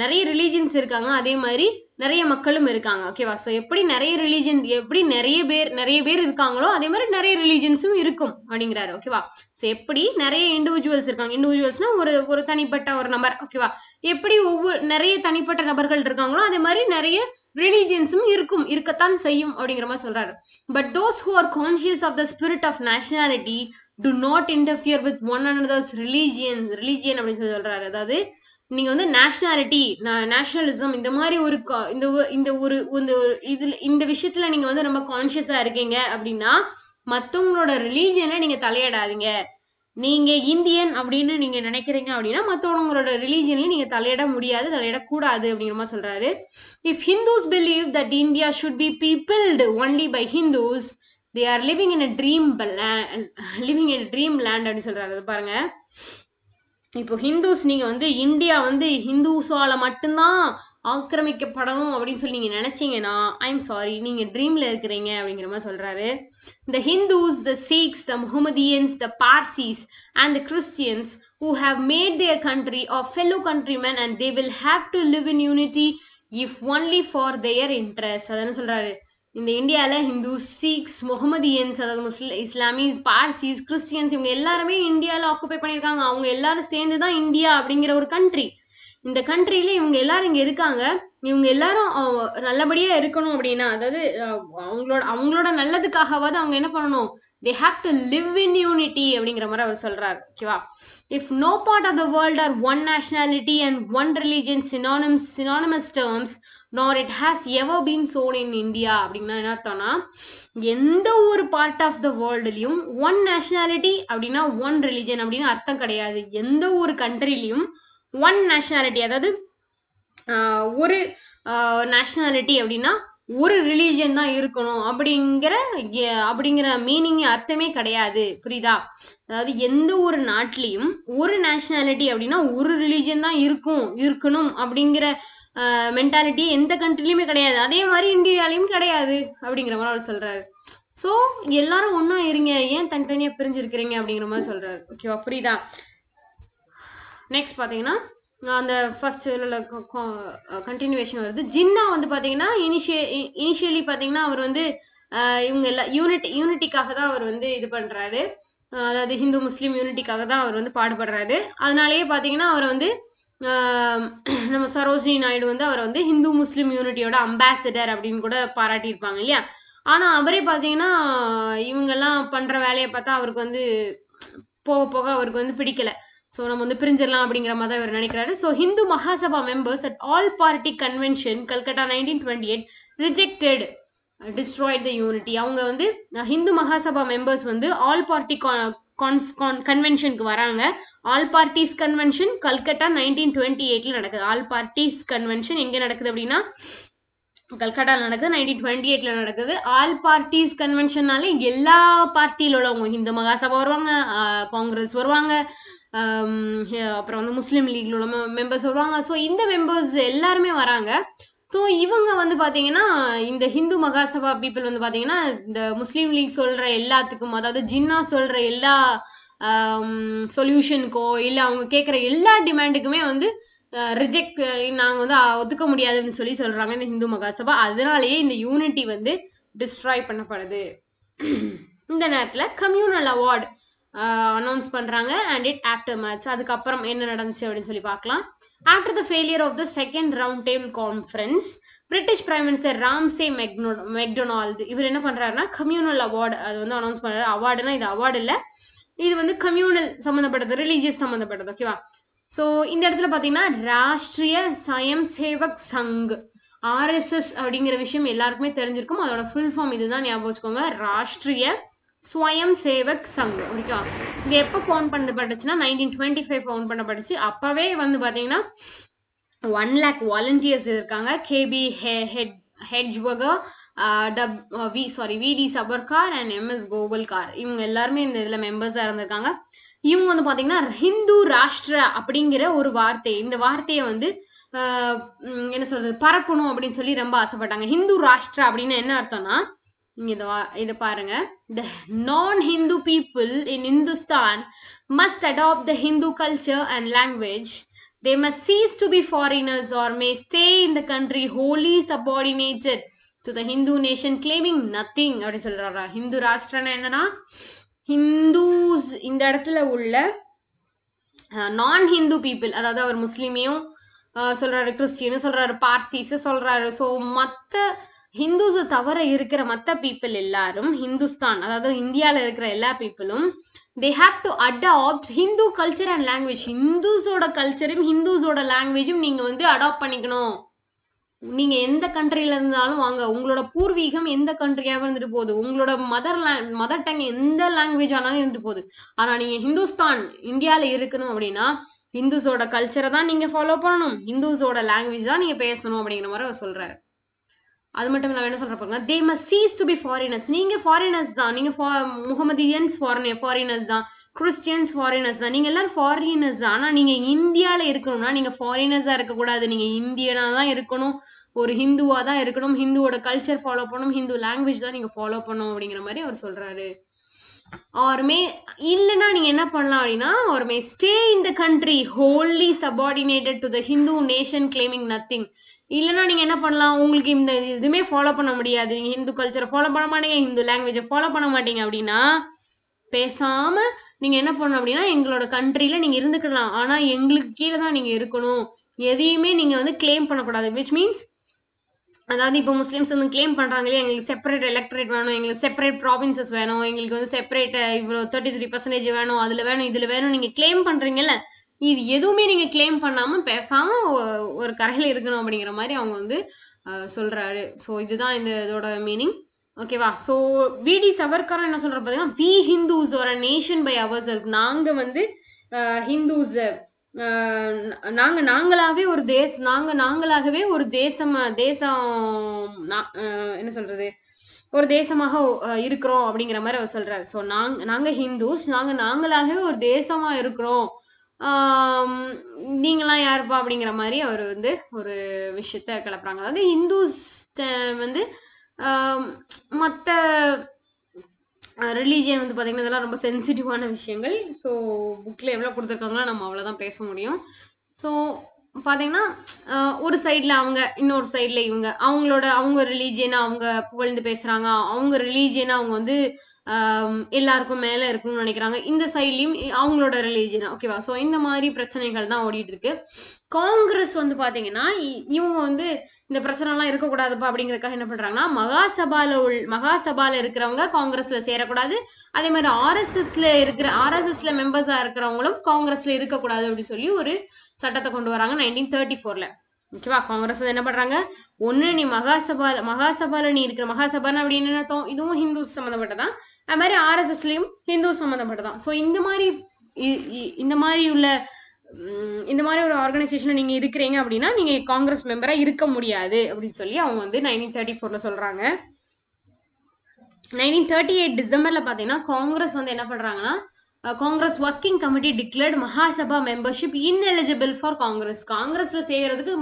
நிறைய ரிலீஜியன்ஸ் இருக்காங்க அதே மாதிரி நிறைய மக்களும் இருக்காங்க ஓகேவா ஸோ எப்படி நிறைய ரிலீஜன் எப்படி நிறைய பேர் நிறைய பேர் இருக்காங்களோ அதே மாதிரி நிறைய ரிலீஜியன்ஸும் இருக்கும் அப்படிங்கிறாரு ஓகேவா ஸோ எப்படி நிறைய இண்டிவிஜுவல்ஸ் இருக்காங்க இண்டிவிஜுவல்ஸ்னா ஒரு ஒரு தனிப்பட்ட ஒரு நபர் ஓகேவா எப்படி ஒவ்வொரு நிறைய தனிப்பட்ட நபர்கள் இருக்காங்களோ அதே மாதிரி நிறைய ரிலீஜியன்ஸும் இருக்கும் இருக்கத்தான் செய்யும் அப்படிங்கிற மாதிரி சொல்றாரு but those who are conscious of the spirit of nationality do not interfere with one others religion religion அப்படின்னு சொல்லி சொல்றாரு அதாவது நீங்கள் வந்து நேஷ்னாலிட்டி நான் நேஷ்னலிசம் இந்த மாதிரி ஒரு இந்த இந்த ஒரு இந்த ஒரு இதில் இந்த விஷயத்தில் நீங்கள் வந்து ரொம்ப கான்ஷியஸாக இருக்கீங்க அப்படின்னா மற்றவங்களோட ரிலீஜியனை நீங்கள் தலையிடாதீங்க நீங்கள் இந்தியன் அப்படின்னு நீங்கள் நினைக்கிறீங்க அப்படின்னா மற்றவங்களோட ரிலீஜியன்லையும் நீங்கள் தலையிட முடியாது தலையிடக்கூடாது அப்படிங்கிற மாதிரி சொல்கிறாரு if Hindus believe that India should be peopled only by Hindus they are living in a dream living in dream land அப்படின்னு சொல்கிறாரு பாருங்கள் இப்போ ஹிந்துஸ் நீங்கள் வந்து இந்தியா வந்து ஹிந்துஸால் மட்டும்தான் ஆக்கிரமிக்கப்படணும் அப்படின்னு சொல்லி நீங்கள் நினச்சிங்கன்னா எம் சாரி நீங்கள் ட்ரீமில் இருக்கிறீங்க அப்படிங்கிற மாதிரி சொல்கிறாரு the Hindus the Sikhs the Muhammadans the Parsis and the Christians who have made their country are fellow country man and they will have to live in unity if only for their interest அதான சொல்கிறாரு இந்த இந்தியாவில் Hindus seeks முகமதியன்ஸ் அதாவது முஸ்ல இஸ்லாமிஸ் Parsis Christians இவங்க எல்லாருமே இந்தியாவில் occupy பண்ணியிருக்காங்க அவங்க எல்லாரும் சேர்ந்து தான் இந்தியா அப்படிங்கிற ஒரு கண்ட்ரி இந்த கண்ட்ரியில இவங்க எல்லாரும் இங்கே இருக்காங்க இவங்க எல்லாரும் நல்லபடியாக இருக்கணும் அப்படின்னா அதாவது அவங்களோட அவங்களோட நல்லதுக்காகவாவது அவங்க என்ன பண்ணணும் they have to live in unity அப்படிங்கிற மாதிரி அவர் சொல்கிறார் ஓகேவா if no part of the world are one nationality and one religion synonym synonymous terms nor it has ever been so in India அப்படின்னா என்ன அர்த்தம்னா எந்த ஒரு பார்ட் ஆஃப் த வேர்ல்டுலையும் ஒன் நேஷ்னாலிட்டி அப்படின்னா ஒன் ரிலிஜன் அப்படின்னு அர்த்தம் கிடையாது எந்த ஒரு கண்ட்ரிலையும் ஒன் நேஷ்னாலிட்டி அதாவது ஒரு நேஷ்னாலிட்டி அப்படின்னா ஒரு ரிலீஜியன் தான் இருக்கணும் அப்படிங்கிற அப்படிங்கிற மீனிங் அர்த்தமே கிடையாது புரியுதா அதாவது எந்த ஒரு நாட்டிலையும் ஒரு நேஷ்னாலிட்டி அப்படின்னா ஒரு ரிலீஜியன் தான் இருக்கும் இருக்கணும் அப்படிங்கிற மென்டாலிட்டி எந்த கண்ட்ரிலையுமே கிடையாது அதே மாதிரி இந்தியாலையும் கிடையாது அப்படிங்கிற மாதிரி அவர் சொல்கிறாரு ஸோ எல்லாரும் ஒன்றா இருங்க ஏன் தனித்தனியாக பிரிஞ்சிருக்கிறீங்க அப்படிங்கிற மாதிரி சொல்கிறாரு ஓகேவா புரியுதா நெக்ஸ்ட் பார்த்தீங்கன்னா அந்த ஃபர்ஸ்ட் உள்ள கண்டினியூவேஷன் வருது ஜின்னா வந்து பார்த்தீங்கன்னா இனிஷிய இனிஷியலி பார்த்தீங்கன்னா அவர் வந்து இவங்க எல்லாம் யூனிட் யூனிட்டிக்காக தான் அவர் வந்து இது பண்ணுறாரு அதாவது ஹிந்து முஸ்லீம் யூனிட்டிக்காக தான் அவர் வந்து பாடுபடுறாரு அதனாலேயே பார்த்தீங்கன்னா அவர் வந்து நம்ம சரோஜினி நாயுடு வந்து அவர் வந்து ஹிந்து முஸ்லீம் யூனிட்டியோட அம்பாசிடர் அப்படின்னு கூட பாராட்டியிருப்பாங்க இல்லையா ஆனால் அவரே பார்த்தீங்கன்னா இவங்கெல்லாம் பண்ணுற வேலையை பார்த்தா அவருக்கு வந்து போக போக அவருக்கு வந்து பிடிக்கலை ஸோ நம்ம வந்து பிரிஞ்சிடலாம் அப்படிங்கிற மாதிரி அவர் நினைக்கிறாரு so Hindu Mahasabha members at all party convention Calcutta nineteen twenty eight rejected destroyed the unity அவங்க வந்து ஹிந்து மகாசபா மெம்பர்ஸ் வந்து ஆல் பார்ட்டி கான் கன்வென்ஷனுக்கு வராங்க all parties convention Calcutta nineteen twenty எயிட்டில் நடக்குது ஆல் பார்ட்டிஸ் கன்வென்ஷன் எங்கே நடக்குது அப்படின்னா கல்கட்டாவில் நடக்குது நைன்டீன் டுவெண்ட்டி எயிட்டில் நடக்குது ஆல் பார்ட்டிஸ் கன்வென்ஷன்னாலே எல்லா பார்ட்டியில் உள்ளவங்க ஹிந்து மகாசபா வருவாங்க காங்கிரஸ் வருவாங்க அப்புறம் வந்து முஸ்லீம் லீக்ல உள்ள மெம்பர்ஸ் வருவாங்க ஸோ இந்த மெம்பர்ஸ் எல்லாருமே வராங்க ஸோ இவங்க வந்து பார்த்தீங்கன்னா இந்த ஹிந்து மகாசபா பீப்புள் வந்து பார்த்தீங்கன்னா இந்த முஸ்லீம் லீக் சொல்கிற எல்லாத்துக்கும் அதாவது ஜின்னா சொல்கிற எல்லா சொல்யூஷனுக்கோ இல்லை அவங்க கேட்குற எல்லா டிமாண்டுக்குமே வந்து ரிஜெக்ட் நாங்கள் வந்து ஒத்துக்க முடியாதுன்னு சொல்லி சொல்கிறாங்க இந்த ஹிந்து மகாசபா அதனாலேயே இந்த யூனிட்டி வந்து டிஸ்ட்ராய் பண்ணப்படுது இந்த நேரத்தில் கம்யூனல் அவார்டு அனௌன்ஸ் பண்ணுறாங்க அண்ட் இட் ஆஃப்டர் மேட்ச் அதுக்கப்புறம் என்ன நடந்துச்சு அப்படின்னு சொல்லி பார்க்கலாம் after the failure of the second round table conference British prime minister Ramsay Macno MacDonald இவர் என்ன பண்ணுறாருன்னா கம்யூனல் அவார்டு அது வந்து அனௌன்ஸ் பண்ணுறாரு அவார்டுனா இது அவார்டு இல்லை இது வந்து கம்யூனல் சம்மந்தப்பட்டது ரிலீஜியஸ் சம்மந்தப்பட்டது ஓகேவா ஸோ இந்த இடத்துல பார்த்தீங்கன்னா ராஷ்ட்ரிய சயம் சேவக் சங் ஆர்எஸ்எஸ் அப்படிங்கிற விஷயம் எல்லாருக்குமே தெரிஞ்சிருக்கும் அதோட ஃபுல் ஃபார்ம் இதுதான் ஞாபகம் வச்சுக்கோங்க ராஷ்ட்ரிய ஸ்வயம் சேவக் சங் ஓகேவா இங்கே எப்போ ஃபோன் பண்ணப்பட்டுச்சுன்னா நைன்டீன் டுவெண்ட்டி ஃபைவ் ஃபோன் பண்ண பண்ணப்பட்டுச்சு அப்போவே வந்து பார்த்தீங்கன்னா ஒன் லேக் வாலண்டியர்ஸ் இருக்காங்க கேபி ஹெ ஹெட் ஹெட்ஜ்பர்கர் டப் V sorry V D Savarkar and MS கோகுல்கார் இவங்க எல்லாருமே இந்த இதில் மெம்பர்ஸாக இருந்திருக்காங்க இவங்க வந்து பார்த்தீங்கன்னா ஹிந்து ராஷ்டிர அப்படிங்கிற ஒரு வார்த்தை இந்த வார்த்தையை வந்து uh, என்ன சொல்கிறது பரப்பணும் அப்படின்னு சொல்லி ரொம்ப ஆசைப்பட்டாங்க ஹிந்து ராஷ்டிரா அப்படின்னு என்ன அர்த்தம்னா இதை இது பாருங்க the non Hindu people in Hindustan must adopt the Hindu culture and language they must cease to be foreigners or may stay in the country wholly subordinated to the Hindu nation claiming nothing அப்படின்னு சொல்கிறாரா ஹிந்து ராஷ்டிரம்னா என்னன்னா Hindus இந்த இடத்துல உள்ள நான் Hindu people அதாவது அவர் முஸ்லீமையும் சொல்கிறாரு கிறிஸ்டியனும் சொல்கிறாரு பார்சிஸும் சொல்கிறாரு ஸோ மற்ற ஹிந்துஸ் தவிர இருக்கிற மற்ற பீப்புள் எல்லாரும் ஹிந்துஸ்தான் அதாவது இந்தியாவில் இருக்கிற எல்லா பீப்புளும் they have to adopt Hindu culture and language ஹிந்துஸோட கல்ச்சரும் ஹிந்துஸோட லாங்குவேஜும் நீங்கள் வந்து அடாப்ட் பண்ணிக்கணும் நீங்கள் எந்த கண்ட்ரில இருந்தாலும் வாங்க உங்களோட பூர்வீகம் எந்த கண்ட்ரியாக இருந்துட்டு போகுது உங்களோட மதர் லேங் மதர் டங் எந்த லாங்குவேஜ் ஆனாலும் இருந்துட்டு போகுது ஆனால் நீங்கள் ஹிந்துஸ்தான் இந்தியாவில் இருக்கணும் அப்படின்னா ஹிந்துஸோட கல்ச்சரை தான் நீங்கள் ஃபாலோ பண்ணணும் ஹிந்துஸோட லாங்குவேஜ் தான் நீங்கள் பேசணும் அப்படிங்கிற மாதிரி அவர் சொல்கிறாரு அது மட்டும் இல்லாமல் என்ன சொல்கிற பாருங்க they must cease to be foreigners நீங்கள் ஃபாரினர்ஸ் தான் நீங்கள் ஃபா முகமதியன்ஸ் ஃபாரின் ஃபாரினர்ஸ் தான் கிறிஸ்டியன்ஸ் ஃபாரினர்ஸ் தான் நீங்கள் எல்லோரும் ஃபாரினர்ஸ் தான் ஆனால் நீங்கள் இந்தியாவில் இருக்கணும்னா நீங்கள் ஃபாரினர்ஸாக இருக்கக்கூடாது நீங்கள் இந்தியனாக தான் இருக்கணும் ஒரு ஹிந்துவாக தான் இருக்கணும் ஹிந்துவோட கல்ச்சர் ஃபாலோ பண்ணணும் ஹிந்து லாங்குவேஜ் தான் நீங்கள் ஃபாலோ பண்ணணும் அப்படிங்கிற மாதிரி அவர் சொல்கிறாரு ஆர் இல்லைன்னா நீங்கள் என்ன பண்ணலாம் அப்படின்னா or stay in the country wholly subordinated to the Hindu nation claiming nothing இல்லைன்னா நீங்கள் என்ன பண்ணலாம் உங்களுக்கு இந்த இதுவுமே ஃபாலோ பண்ண முடியாது நீங்கள் ஹிந்து கல்ச்சரை ஃபாலோ பண்ண மாட்டீங்க ஹிந்து லாங்குவேஜை ஃபாலோ பண்ண மாட்டீங்க அப்படின்னா பேசாமல் நீங்கள் என்ன பண்ணணும் அப்படின்னா எங்களோட கண்ட்ரியில் நீங்கள் இருந்துக்கலாம் ஆனால் எங்களுக்கு கீழே தான் நீங்கள் இருக்கணும் எதையுமே நீங்கள் வந்து கிளைம் பண்ணக்கூடாது விச் மீன்ஸ் அதாவது இப்போ முஸ்லீம்ஸ் வந்து கிளைம் பண்ணுறாங்க இல்லையா எங்களுக்கு செப்பரேட் எலக்ட்ரேட் வேணும் எங்களுக்கு செப்பரேட் ப்ராவின்சஸ் வேணும் எங்களுக்கு வந்து செப்பரேட் இவ்வளோ தேர்ட்டி த்ரீ பர்சன்டேஜ் வேணும் அதில் வேணும் இதில் வேணும் நீங்கள் கிளைம் பண்ணுறீங்கல்ல இது எதுவுமே நீங்கள் கிளைம் பண்ணாமல் பேசாமல் ஒரு கரையில் இருக்கணும் அப்படிங்கிற மாதிரி அவங்க வந்து சொல்கிறாரு ஸோ இதுதான் இந்த இதோட மீனிங் ஓகேவா ஸோ விடி சவர்கரம் என்ன சொல்கிற பார்த்தீங்கன்னா வி ஹிந்துஸ் ஒரு நேஷன் பை அவர்ஸ் நாங்கள் வந்து ஹிந்துஸ் நாங்கள் நாங்களாகவே ஒரு தேஸ் நாங்கள் நாங்களாகவே ஒரு தேசம் தேசம் என்ன சொல்கிறது ஒரு தேசமாக இருக்கிறோம் அப்படிங்கிற மாதிரி அவர் சொல்கிறார் ஸோ நாங்கள் நாங்கள் ஹிந்துஸ் நாங்கள் நாங்களாகவே ஒரு தேசமாக இருக்கிறோம் நீங்களாம் யாருப்பா அப்படிங்கிற மாதிரி அவர் வந்து ஒரு விஷயத்த கிளப்புறாங்க அதாவது இந்துஸ் வந்து மற்ற ரிலீஜியன் வந்து பார்த்திங்கன்னா இதெல்லாம் ரொம்ப சென்சிட்டிவான விஷயங்கள் ஸோ புக்கில் எவ்வளோ கொடுத்துருக்காங்களோ நம்ம அவ்வளோதான் பேச முடியும் ஸோ பார்த்தீங்கன்னா ஒரு சைடில் அவங்க இன்னொரு சைடில் இவங்க அவங்களோட அவங்க ரிலீஜியனாக அவங்க புகழ்ந்து பேசுகிறாங்க அவங்க ரிலீஜியனாக அவங்க வந்து எல்லாருக்கும் மேலே இருக்கணும்னு நினைக்கிறாங்க இந்த சைட்லையும் அவங்களோட ரிலீஜன் ஓகேவா ஸோ இந்த மாதிரி பிரச்சனைகள் தான் ஓடிட்டு இருக்கு காங்கிரஸ் வந்து பார்த்தீங்கன்னா இவங்க வந்து இந்த பிரச்சனைலாம் இருக்கக்கூடாதுப்பா அப்படிங்கிறதுக்காக என்ன பண்ணுறாங்கன்னா மகாசபால உள் மகாசபால இருக்கிறவங்க காங்கிரஸில் சேரக்கூடாது அதே மாதிரி ஆர்எஸ்எஸ்ல இருக்கிற ஆர்எஸ்எஸ்ல மெம்பர்ஸாக இருக்கிறவங்களும் காங்கிரஸில் இருக்கக்கூடாது அப்படின்னு சொல்லி ஒரு சட்டத்தை கொண்டு வராங்க நைன்டீன் தேர்ட்டி ஃபோரில் ஓகேவா காங்கிரஸ் வந்து என்ன பண்ணுறாங்க ஒன்று நீ மகாசபால மகாசபால நீ இருக்கிற மகாசபான்னு அப்படின்னு அர்த்தம் இதுவும் ஹிந்துஸ் சம்மந்தப்பட்டதான் அது மாதிரி ஆர்எஸ்எஸ்லையும் ஹிந்துஸ் சம்மந்தப்பட்டதான் ஸோ இந்த மாதிரி இந்த மாதிரி உள்ள இந்த மாதிரி ஒரு ஆர்கனைசேஷனில் நீங்கள் இருக்கிறீங்க அப்படின்னா நீங்கள் காங்கிரஸ் மெம்பராக இருக்க முடியாது அப்படின்னு சொல்லி அவங்க வந்து நைன்டீன் தேர்ட்டி ஃபோரில் சொல்கிறாங்க நைன்டீன் தேர்ட்டி எயிட் டிசம்பரில் பார்த்தீங்கன்னா காங்கிரஸ் வந்து என்ன பண்ணுறாங்கன்னா Congress working committee declared Mahasabha membership ineligible for Congress காங்கிரஸில் சேர்கிறதுக்கு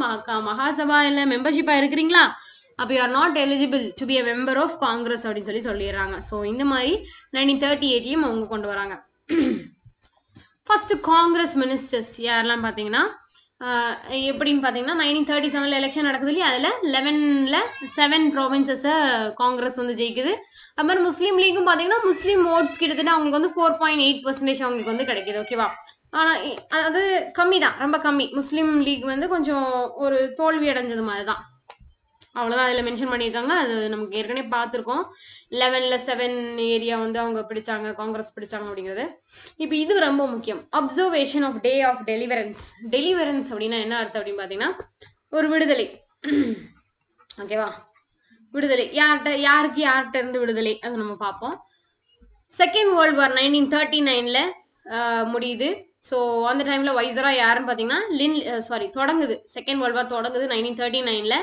மகாசபா இல்லை மெம்பர்ஷிப்பாக இருக்கிறீங்களா அப்போ you are not eligible to be a member of Congress அப்படின்னு சொல்லி சொல்லிடுறாங்க ஸோ இந்த மாதிரி நைன்டீன் தேர்ட்டி எயிட்லேயும் அவங்க கொண்டு வராங்க ஃபர்ஸ்ட் காங்கிரஸ் மினிஸ்டர்ஸ் யாரெல்லாம் பார்த்தீங்கன்னா uh, எப்படின்னு பார்த்தீங்கன்னா நைன்டீன் தேர்ட்டி செவனில் எலெக்ஷன் நடக்குது இல்லையா அதில் லெவனில் செவன் ப்ராவின்சஸை காங்கிரஸ் வந்து ஜெயிக்குது அப்புறம் முஸ்லீம் லீக்கும் பார்த்தீங்கன்னா முஸ்லீம் ஓட்ஸ் கிட்டத்தட்ட அவங்களுக்கு வந்து ஃபோர் பாயிண்ட் எயிட் பர்சன்டேஜ் அவங்களுக்கு வந்து கிடைக்கிது ஓகேவா ஆனால் அது கம்மி தான் ரொம்ப கம்மி முஸ்லீம் லீக் வந்து கொஞ்சம் ஒரு தோல்வி அடைஞ்சது மாதிரி தான் அவ்வளோதான் அதில் மென்ஷன் பண்ணியிருக்காங்க அது நமக்கு ஏற்கனவே பார்த்துருக்கோம் லெவனில் செவன் ஏரியா வந்து அவங்க பிடிச்சாங்க காங்கிரஸ் பிடிச்சாங்க அப்படிங்கிறது இப்போ இது ரொம்ப முக்கியம் observation of day of deliverance deliverance அப்படின்னா என்ன அர்த்தம் அப்படின்னு பார்த்தீங்கன்னா ஒரு விடுதலை ஓகேவா விடுதலை யார்கிட்ட யாருக்கு யார்கிட்ட இருந்து விடுதலை அதை நம்ம பார்ப்போம் second world war nineteen thirty நைனில் முடியுது ஸோ அந்த டைமில் வைசரா யாருன்னு பார்த்தீங்கன்னா லின் சாரி தொடங்குது செகண்ட் வேர்ல்ட் வார் தொடங்குது நைன்டீன் தேர்ட்டி நைனில்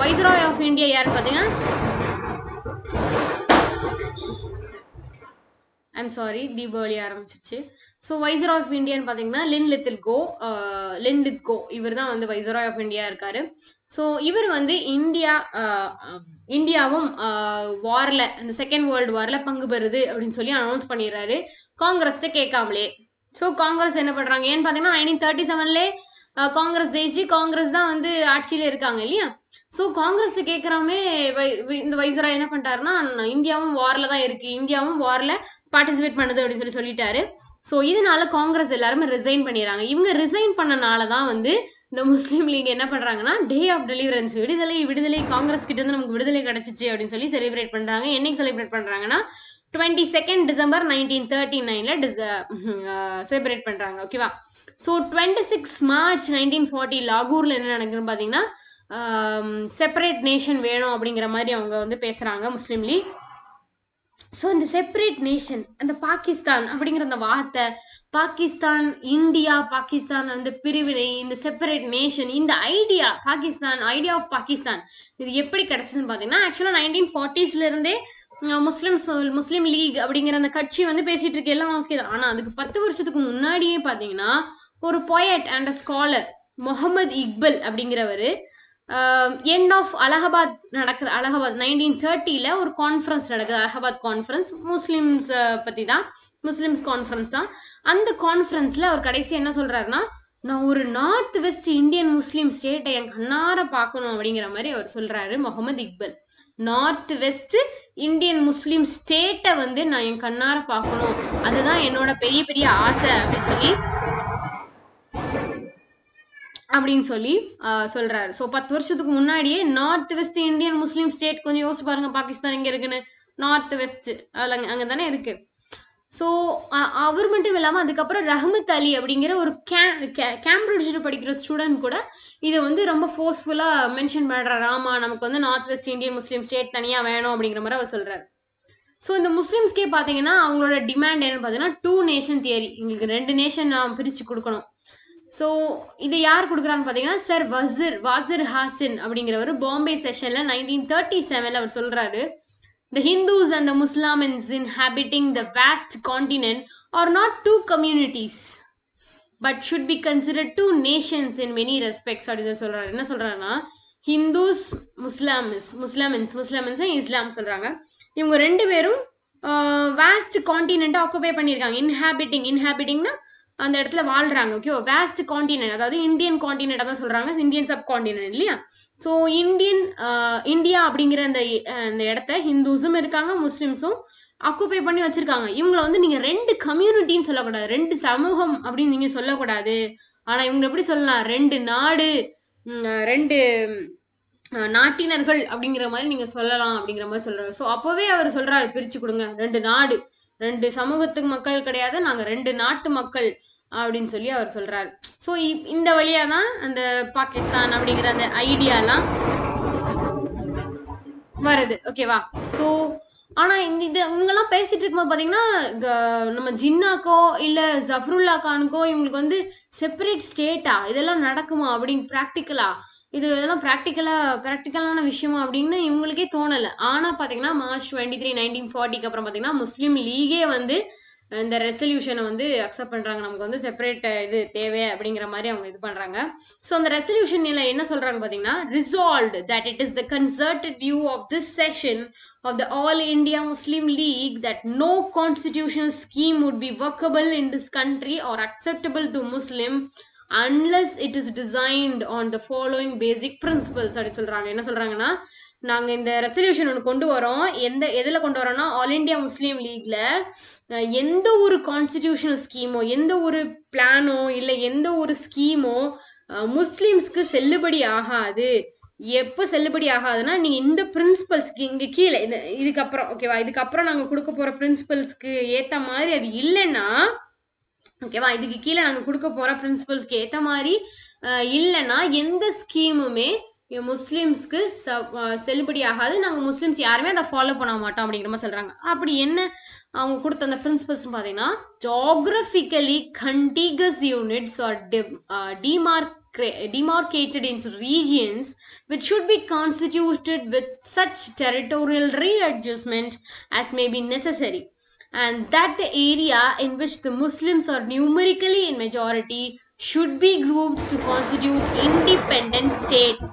வைசராய் ஆஃப் இந்தியா யாருன்னு பார்த்தீங்கன்னா ஐம் சாரி தீபாவளி ஆரம்பிச்சிருச்சு ஸோ வைசர் ஆஃப் இந்தியான்னு பார்த்தீங்கன்னா லின் லித்தில் கோ லின் லித் கோ இவர் தான் வந்து வைசராய் ஆஃப் இந்தியா இருக்காரு ஸோ இவர் வந்து இந்தியா இந்தியாவும் வாரில் இந்த செகண்ட் வேர்ல்டு வாரில் பங்கு பெறுது அப்படின்னு சொல்லி அனௌன்ஸ் பண்ணிடுறாரு காங்கிரஸ்ட்டு கேட்காமலே ஸோ காங்கிரஸ் என்ன பண்ணுறாங்க ஏன்னு பார்த்தீங்கன்னா நைன்டீன் தேர்ட்டி செவன்லேயே காங்கிரஸ் ஜெயிச்சு காங்கிரஸ் தான் வந்து ஆட்சியில் இருக்காங்க இல்லையா ஸோ காங்கிரஸ் வை இந்த வைசரா என்ன பண்ணிட்டாருன்னா இந்தியாவும் வாரில் தான் இருக்குது இந்தியாவும் வாரில் பார்ட்டிசிபேட் பண்ணுது அப்படின்னு சொல்லி சொல்லிட்டாரு ஸோ இதனால காங்கிரஸ் எல்லாருமே ரிசைன் பண்ணிடுறாங்க இவங்க ரிசைன் பண்ணனால தான் வந்து இந்த முஸ்லீம் லீக் என்ன பண்ணுறாங்கன்னா டே ஆஃப் டெலிவரன்ஸ் விடுதலை விடுதலை காங்கிரஸ் கிட்டேருந்து நமக்கு விடுதலை கிடச்சிச்சு அப்படின்னு சொல்லி செலிப்ரேட் பண்ணுறாங்க என்னைக்கு செலிப்ரேட் பண்ணுறாங்கன்னா twenty second December nineteen thirty நைனில் செலிப்ரேட் பண்ணுறாங்க ஓகேவா so twenty six March nineteen forty லாகூரில் என்ன நடக்குதுன்னு பார்த்தீங்கன்னா செப்பரேட் நேஷன் வேணும் அப்படிங்கிற மாதிரி அவங்க வந்து பேசுகிறாங்க முஸ்லீம் லீக் ஸோ இந்த செப்பரேட் நேஷன் அந்த பாகிஸ்தான் அப்படிங்கிற அந்த வார்த்தை பாகிஸ்தான் இந்தியா பாகிஸ்தான் அந்த பிரிவினை இந்த செப்பரேட் நேஷன் இந்த idea Pakistan idea of Pakistan இது எப்படி கிடச்சதுன்னு பார்த்தீங்கன்னா ஆக்சுவலாக நைன்டீன் இருந்தே முஸ்லீம் முஸ்லீம் லீக் அப்படிங்கிற அந்த கட்சி வந்து பேசிகிட்டு இருக்கு எல்லாம் ஓகே தான் ஆனால் அதுக்கு பத்து வருஷத்துக்கு முன்னாடியே பார்த்தீங்கன்னா ஒரு poet and a scholar Muhammad Iqbal அப்படிங்கிறவர் எண்ட் ஆஃப் அலகாபாத் நடக்கிற அலகாபாத் நைன்டீன் தேர்ட்டியில் ஒரு கான்ஃபரன்ஸ் நடக்குது அலகாபாத் கான்ஃபரன்ஸ் முஸ்லீம்ஸை பற்றி தான் முஸ்லீம்ஸ் கான்ஃபரன்ஸ் தான் அந்த கான்ஃபரன்ஸில் அவர் கடைசி என்ன சொல்கிறாருன்னா நான் ஒரு நார்த் வெஸ்ட் இந்தியன் முஸ்லீம் ஸ்டேட்டை என் கண்ணார பார்க்கணும் அப்படிங்கிற மாதிரி அவர் சொல்கிறாரு Muhammad Iqbal north west Indian Muslim ஸ்டேட்டை வந்து நான் என் கண்ணார பார்க்கணும் அதுதான் என்னோட பெரிய பெரிய ஆசை அப்படின்னு சொல்லி அப்படின்னு சொல்லி சொல்றாரு ஸோ பத்து வருஷத்துக்கு முன்னாடியே north west Indian Muslim state கொஞ்சம் யோசிச்சு பாருங்க பாகிஸ்தான் எங்க இருக்குன்னு நார்த் வெஸ்ட் அதில் அங்கே தானே இருக்கு ஸோ அவர் மட்டும் இல்லாமல் அதுக்கப்புறம் ரஹமத் அலி அப்படிங்கிற ஒரு கே கேம்பிரிட்ஜில் படிக்கிற ஸ்டூடெண்ட் கூட இதை வந்து ரொம்ப ஃபோர்ஸ்ஃபுல்லாக மென்ஷன் பண்ணுறாரு ஆமாம் நமக்கு வந்து north west Indian Muslim state தனியாக வேணும் அப்படிங்கிற மாதிரி அவர் சொல்கிறார் ஸோ இந்த முஸ்லீம்ஸ்க்கே பார்த்தீங்கன்னா அவங்களோட டிமாண்ட் என்னன்னு பார்த்தீங்கன்னா டூ நேஷன் தியரி எங்களுக்கு ரெண்டு நேஷன் நான் பிரித்து கொடுக்கணும் ஸோ இதை யார் கொடுக்குறான்னு பார்த்தீங்கன்னா சார் வசிர் வாசிர் ஹாசின் அப்படிங்கிறவர் பாம்பே செஷனில் நைன்டீன் தேர்ட்டி செவனில் அவர் சொல்கிறாரு the Hindus and the Mussalmans inhabiting the vast continent are not two communities but should be consider two nations in many respects அப்படின்னு சொல்கிறாரு என்ன சொல்கிறாருன்னா ஹிந்துஸ் முஸ்லாமிஸ் முஸ்லாமின்ஸ் முஸ்லாமின்ஸ் இஸ்லாம் சொல்கிறாங்க இவங்க ரெண்டு பேரும் வேஸ்ட் காண்டினெண்ட்டை ஆக்குபை பண்ணியிருக்காங்க இன்ஹாபிட்டிங் இன்ஹாபிட்டிங்னா அந்த இடத்துல வாழ்றாங்க ஓகே வேஸ்ட் காண்டினென்ட் அதாவது இந்தியன் காண்டினென்ட் தான் சொல்றாங்க இந்தியன் சப் காண்டினென்ட் இல்லையா ஸோ இந்தியன் இந்தியா அப்படிங்கிற அந்த அந்த இடத்த ஹிந்துஸும் இருக்காங்க முஸ்லிம்ஸும் அக்குபை பண்ணி வச்சிருக்காங்க இவங்களை வந்து நீங்க ரெண்டு கம்யூனிட்டின்னு சொல்லக்கூடாது ரெண்டு சமூகம் அப்படின்னு நீங்க சொல்லக்கூடாது ஆனா இவங்க எப்படி சொல்லலாம் ரெண்டு நாடு ரெண்டு நாட்டினர்கள் அப்படிங்கிற மாதிரி நீங்க சொல்லலாம் அப்படிங்கிற மாதிரி சொல்றாரு ஸோ அப்போவே அவர் சொல்றாரு பிரிச்சு கொடுங்க ரெண்டு நாடு ரெண்டு சமூகத்துக்கு மக்கள் கிடையாது நாங்கள் ரெண்டு நாட்டு மக்கள் அப்படின்னு சொல்லி அவர் சொல்கிறார் ஸோ இந்த வழியாக தான் அந்த பாகிஸ்தான் அப்படிங்கிற அந்த ஐடியாலாம் வருது ஓகேவா ஸோ ஆனால் இந்த இது இவங்கெல்லாம் பேசிகிட்டு இருக்கும்போது பார்த்தீங்கன்னா நம்ம ஜின்னாக்கோ இல்லை ஜஃப்ருல்லா கானுக்கோ இவங்களுக்கு வந்து செப்பரேட் ஸ்டேட்டா இதெல்லாம் நடக்குமா அப்படின்னு ப்ராக்டிக்கலா இது இதெல்லாம் ப்ராக்டிக்கலாக ப்ராக்டிக்கலான விஷயம் அப்படின்னு இவங்களுக்கே தோணலை ஆனால் பார்த்தீங்கன்னா மார்ச் டுவெண்ட்டி த்ரீ நைன்டீன் ஃபார்ட்டிக்கு அப்புறம் பார்த்தீங்கன்னா முஸ்லீம் லீகே வந்து இந்த ரெசல்யூஷனை வந்து அக்செப்ட் பண்ணுறாங்க நமக்கு வந்து செப்பரேட் இது தேவை அப்படிங்கிற மாதிரி அவங்க இது பண்ணுறாங்க ஸோ அந்த ரெசல்யூஷனில் என்ன சொல்கிறாங்க பார்த்தீங்கன்னா resolve that it is the considered view of this session of the all India Muslim League that no constitutional scheme would be workable in this country or acceptable to Muslim unless it is designed on the following basic principles அப்படின்னு சொல்கிறாங்க என்ன சொல்கிறாங்கன்னா நாங்கள் இந்த resolution ஒன்று கொண்டு வரோம் எந்த எதில் கொண்டு வரோம்னா ஆல் இண்டியா முஸ்லீம் லீக்கில் எந்த ஒரு கான்ஸ்டிடியூஷனல் ஸ்கீமோ எந்த ஒரு பிளானோ இல்லை எந்த ஒரு ஸ்கீமோ முஸ்லீம்ஸ்க்கு செல்லுபடி ஆகாது எப்போ செல்லுபடி ஆகாதுன்னா நீங்கள் இந்த பிரின்சிபல்ஸ்க்கு இங்கே கீழே இந்த இதுக்கப்புறம் ஓகேவா இதுக்கப்புறம் நாங்கள் கொடுக்க போகிற பிரின்சிபல்ஸ்க்கு ஏற்ற மாதிரி அது இல்லைன்னா ஓகேவா இதுக்கு கீழே நாங்கள் கொடுக்க போகிற பிரின்சிபல்ஸ்க்கு ஏற்ற மாதிரி இல்லைன்னா எந்த ஸ்கீமுமே முஸ்லீம்ஸ்க்கு செல்லுபடி ஆகாது நாங்கள் முஸ்லீம்ஸ் யாருமே அதை ஃபாலோ பண்ண மாட்டோம் அப்படிங்கிற மாதிரி சொல்கிறாங்க அப்படி என்ன அவங்க கொடுத்த அந்த பிரின்சிபல்ஸ் பார்த்தீங்கன்னா geographically contiguous units are the demark demarcated into regions which should be constituted with such territorial readjustment as may be necessary and that the area in which the Muslims are numerically in majority should be grouped to constitute independent states.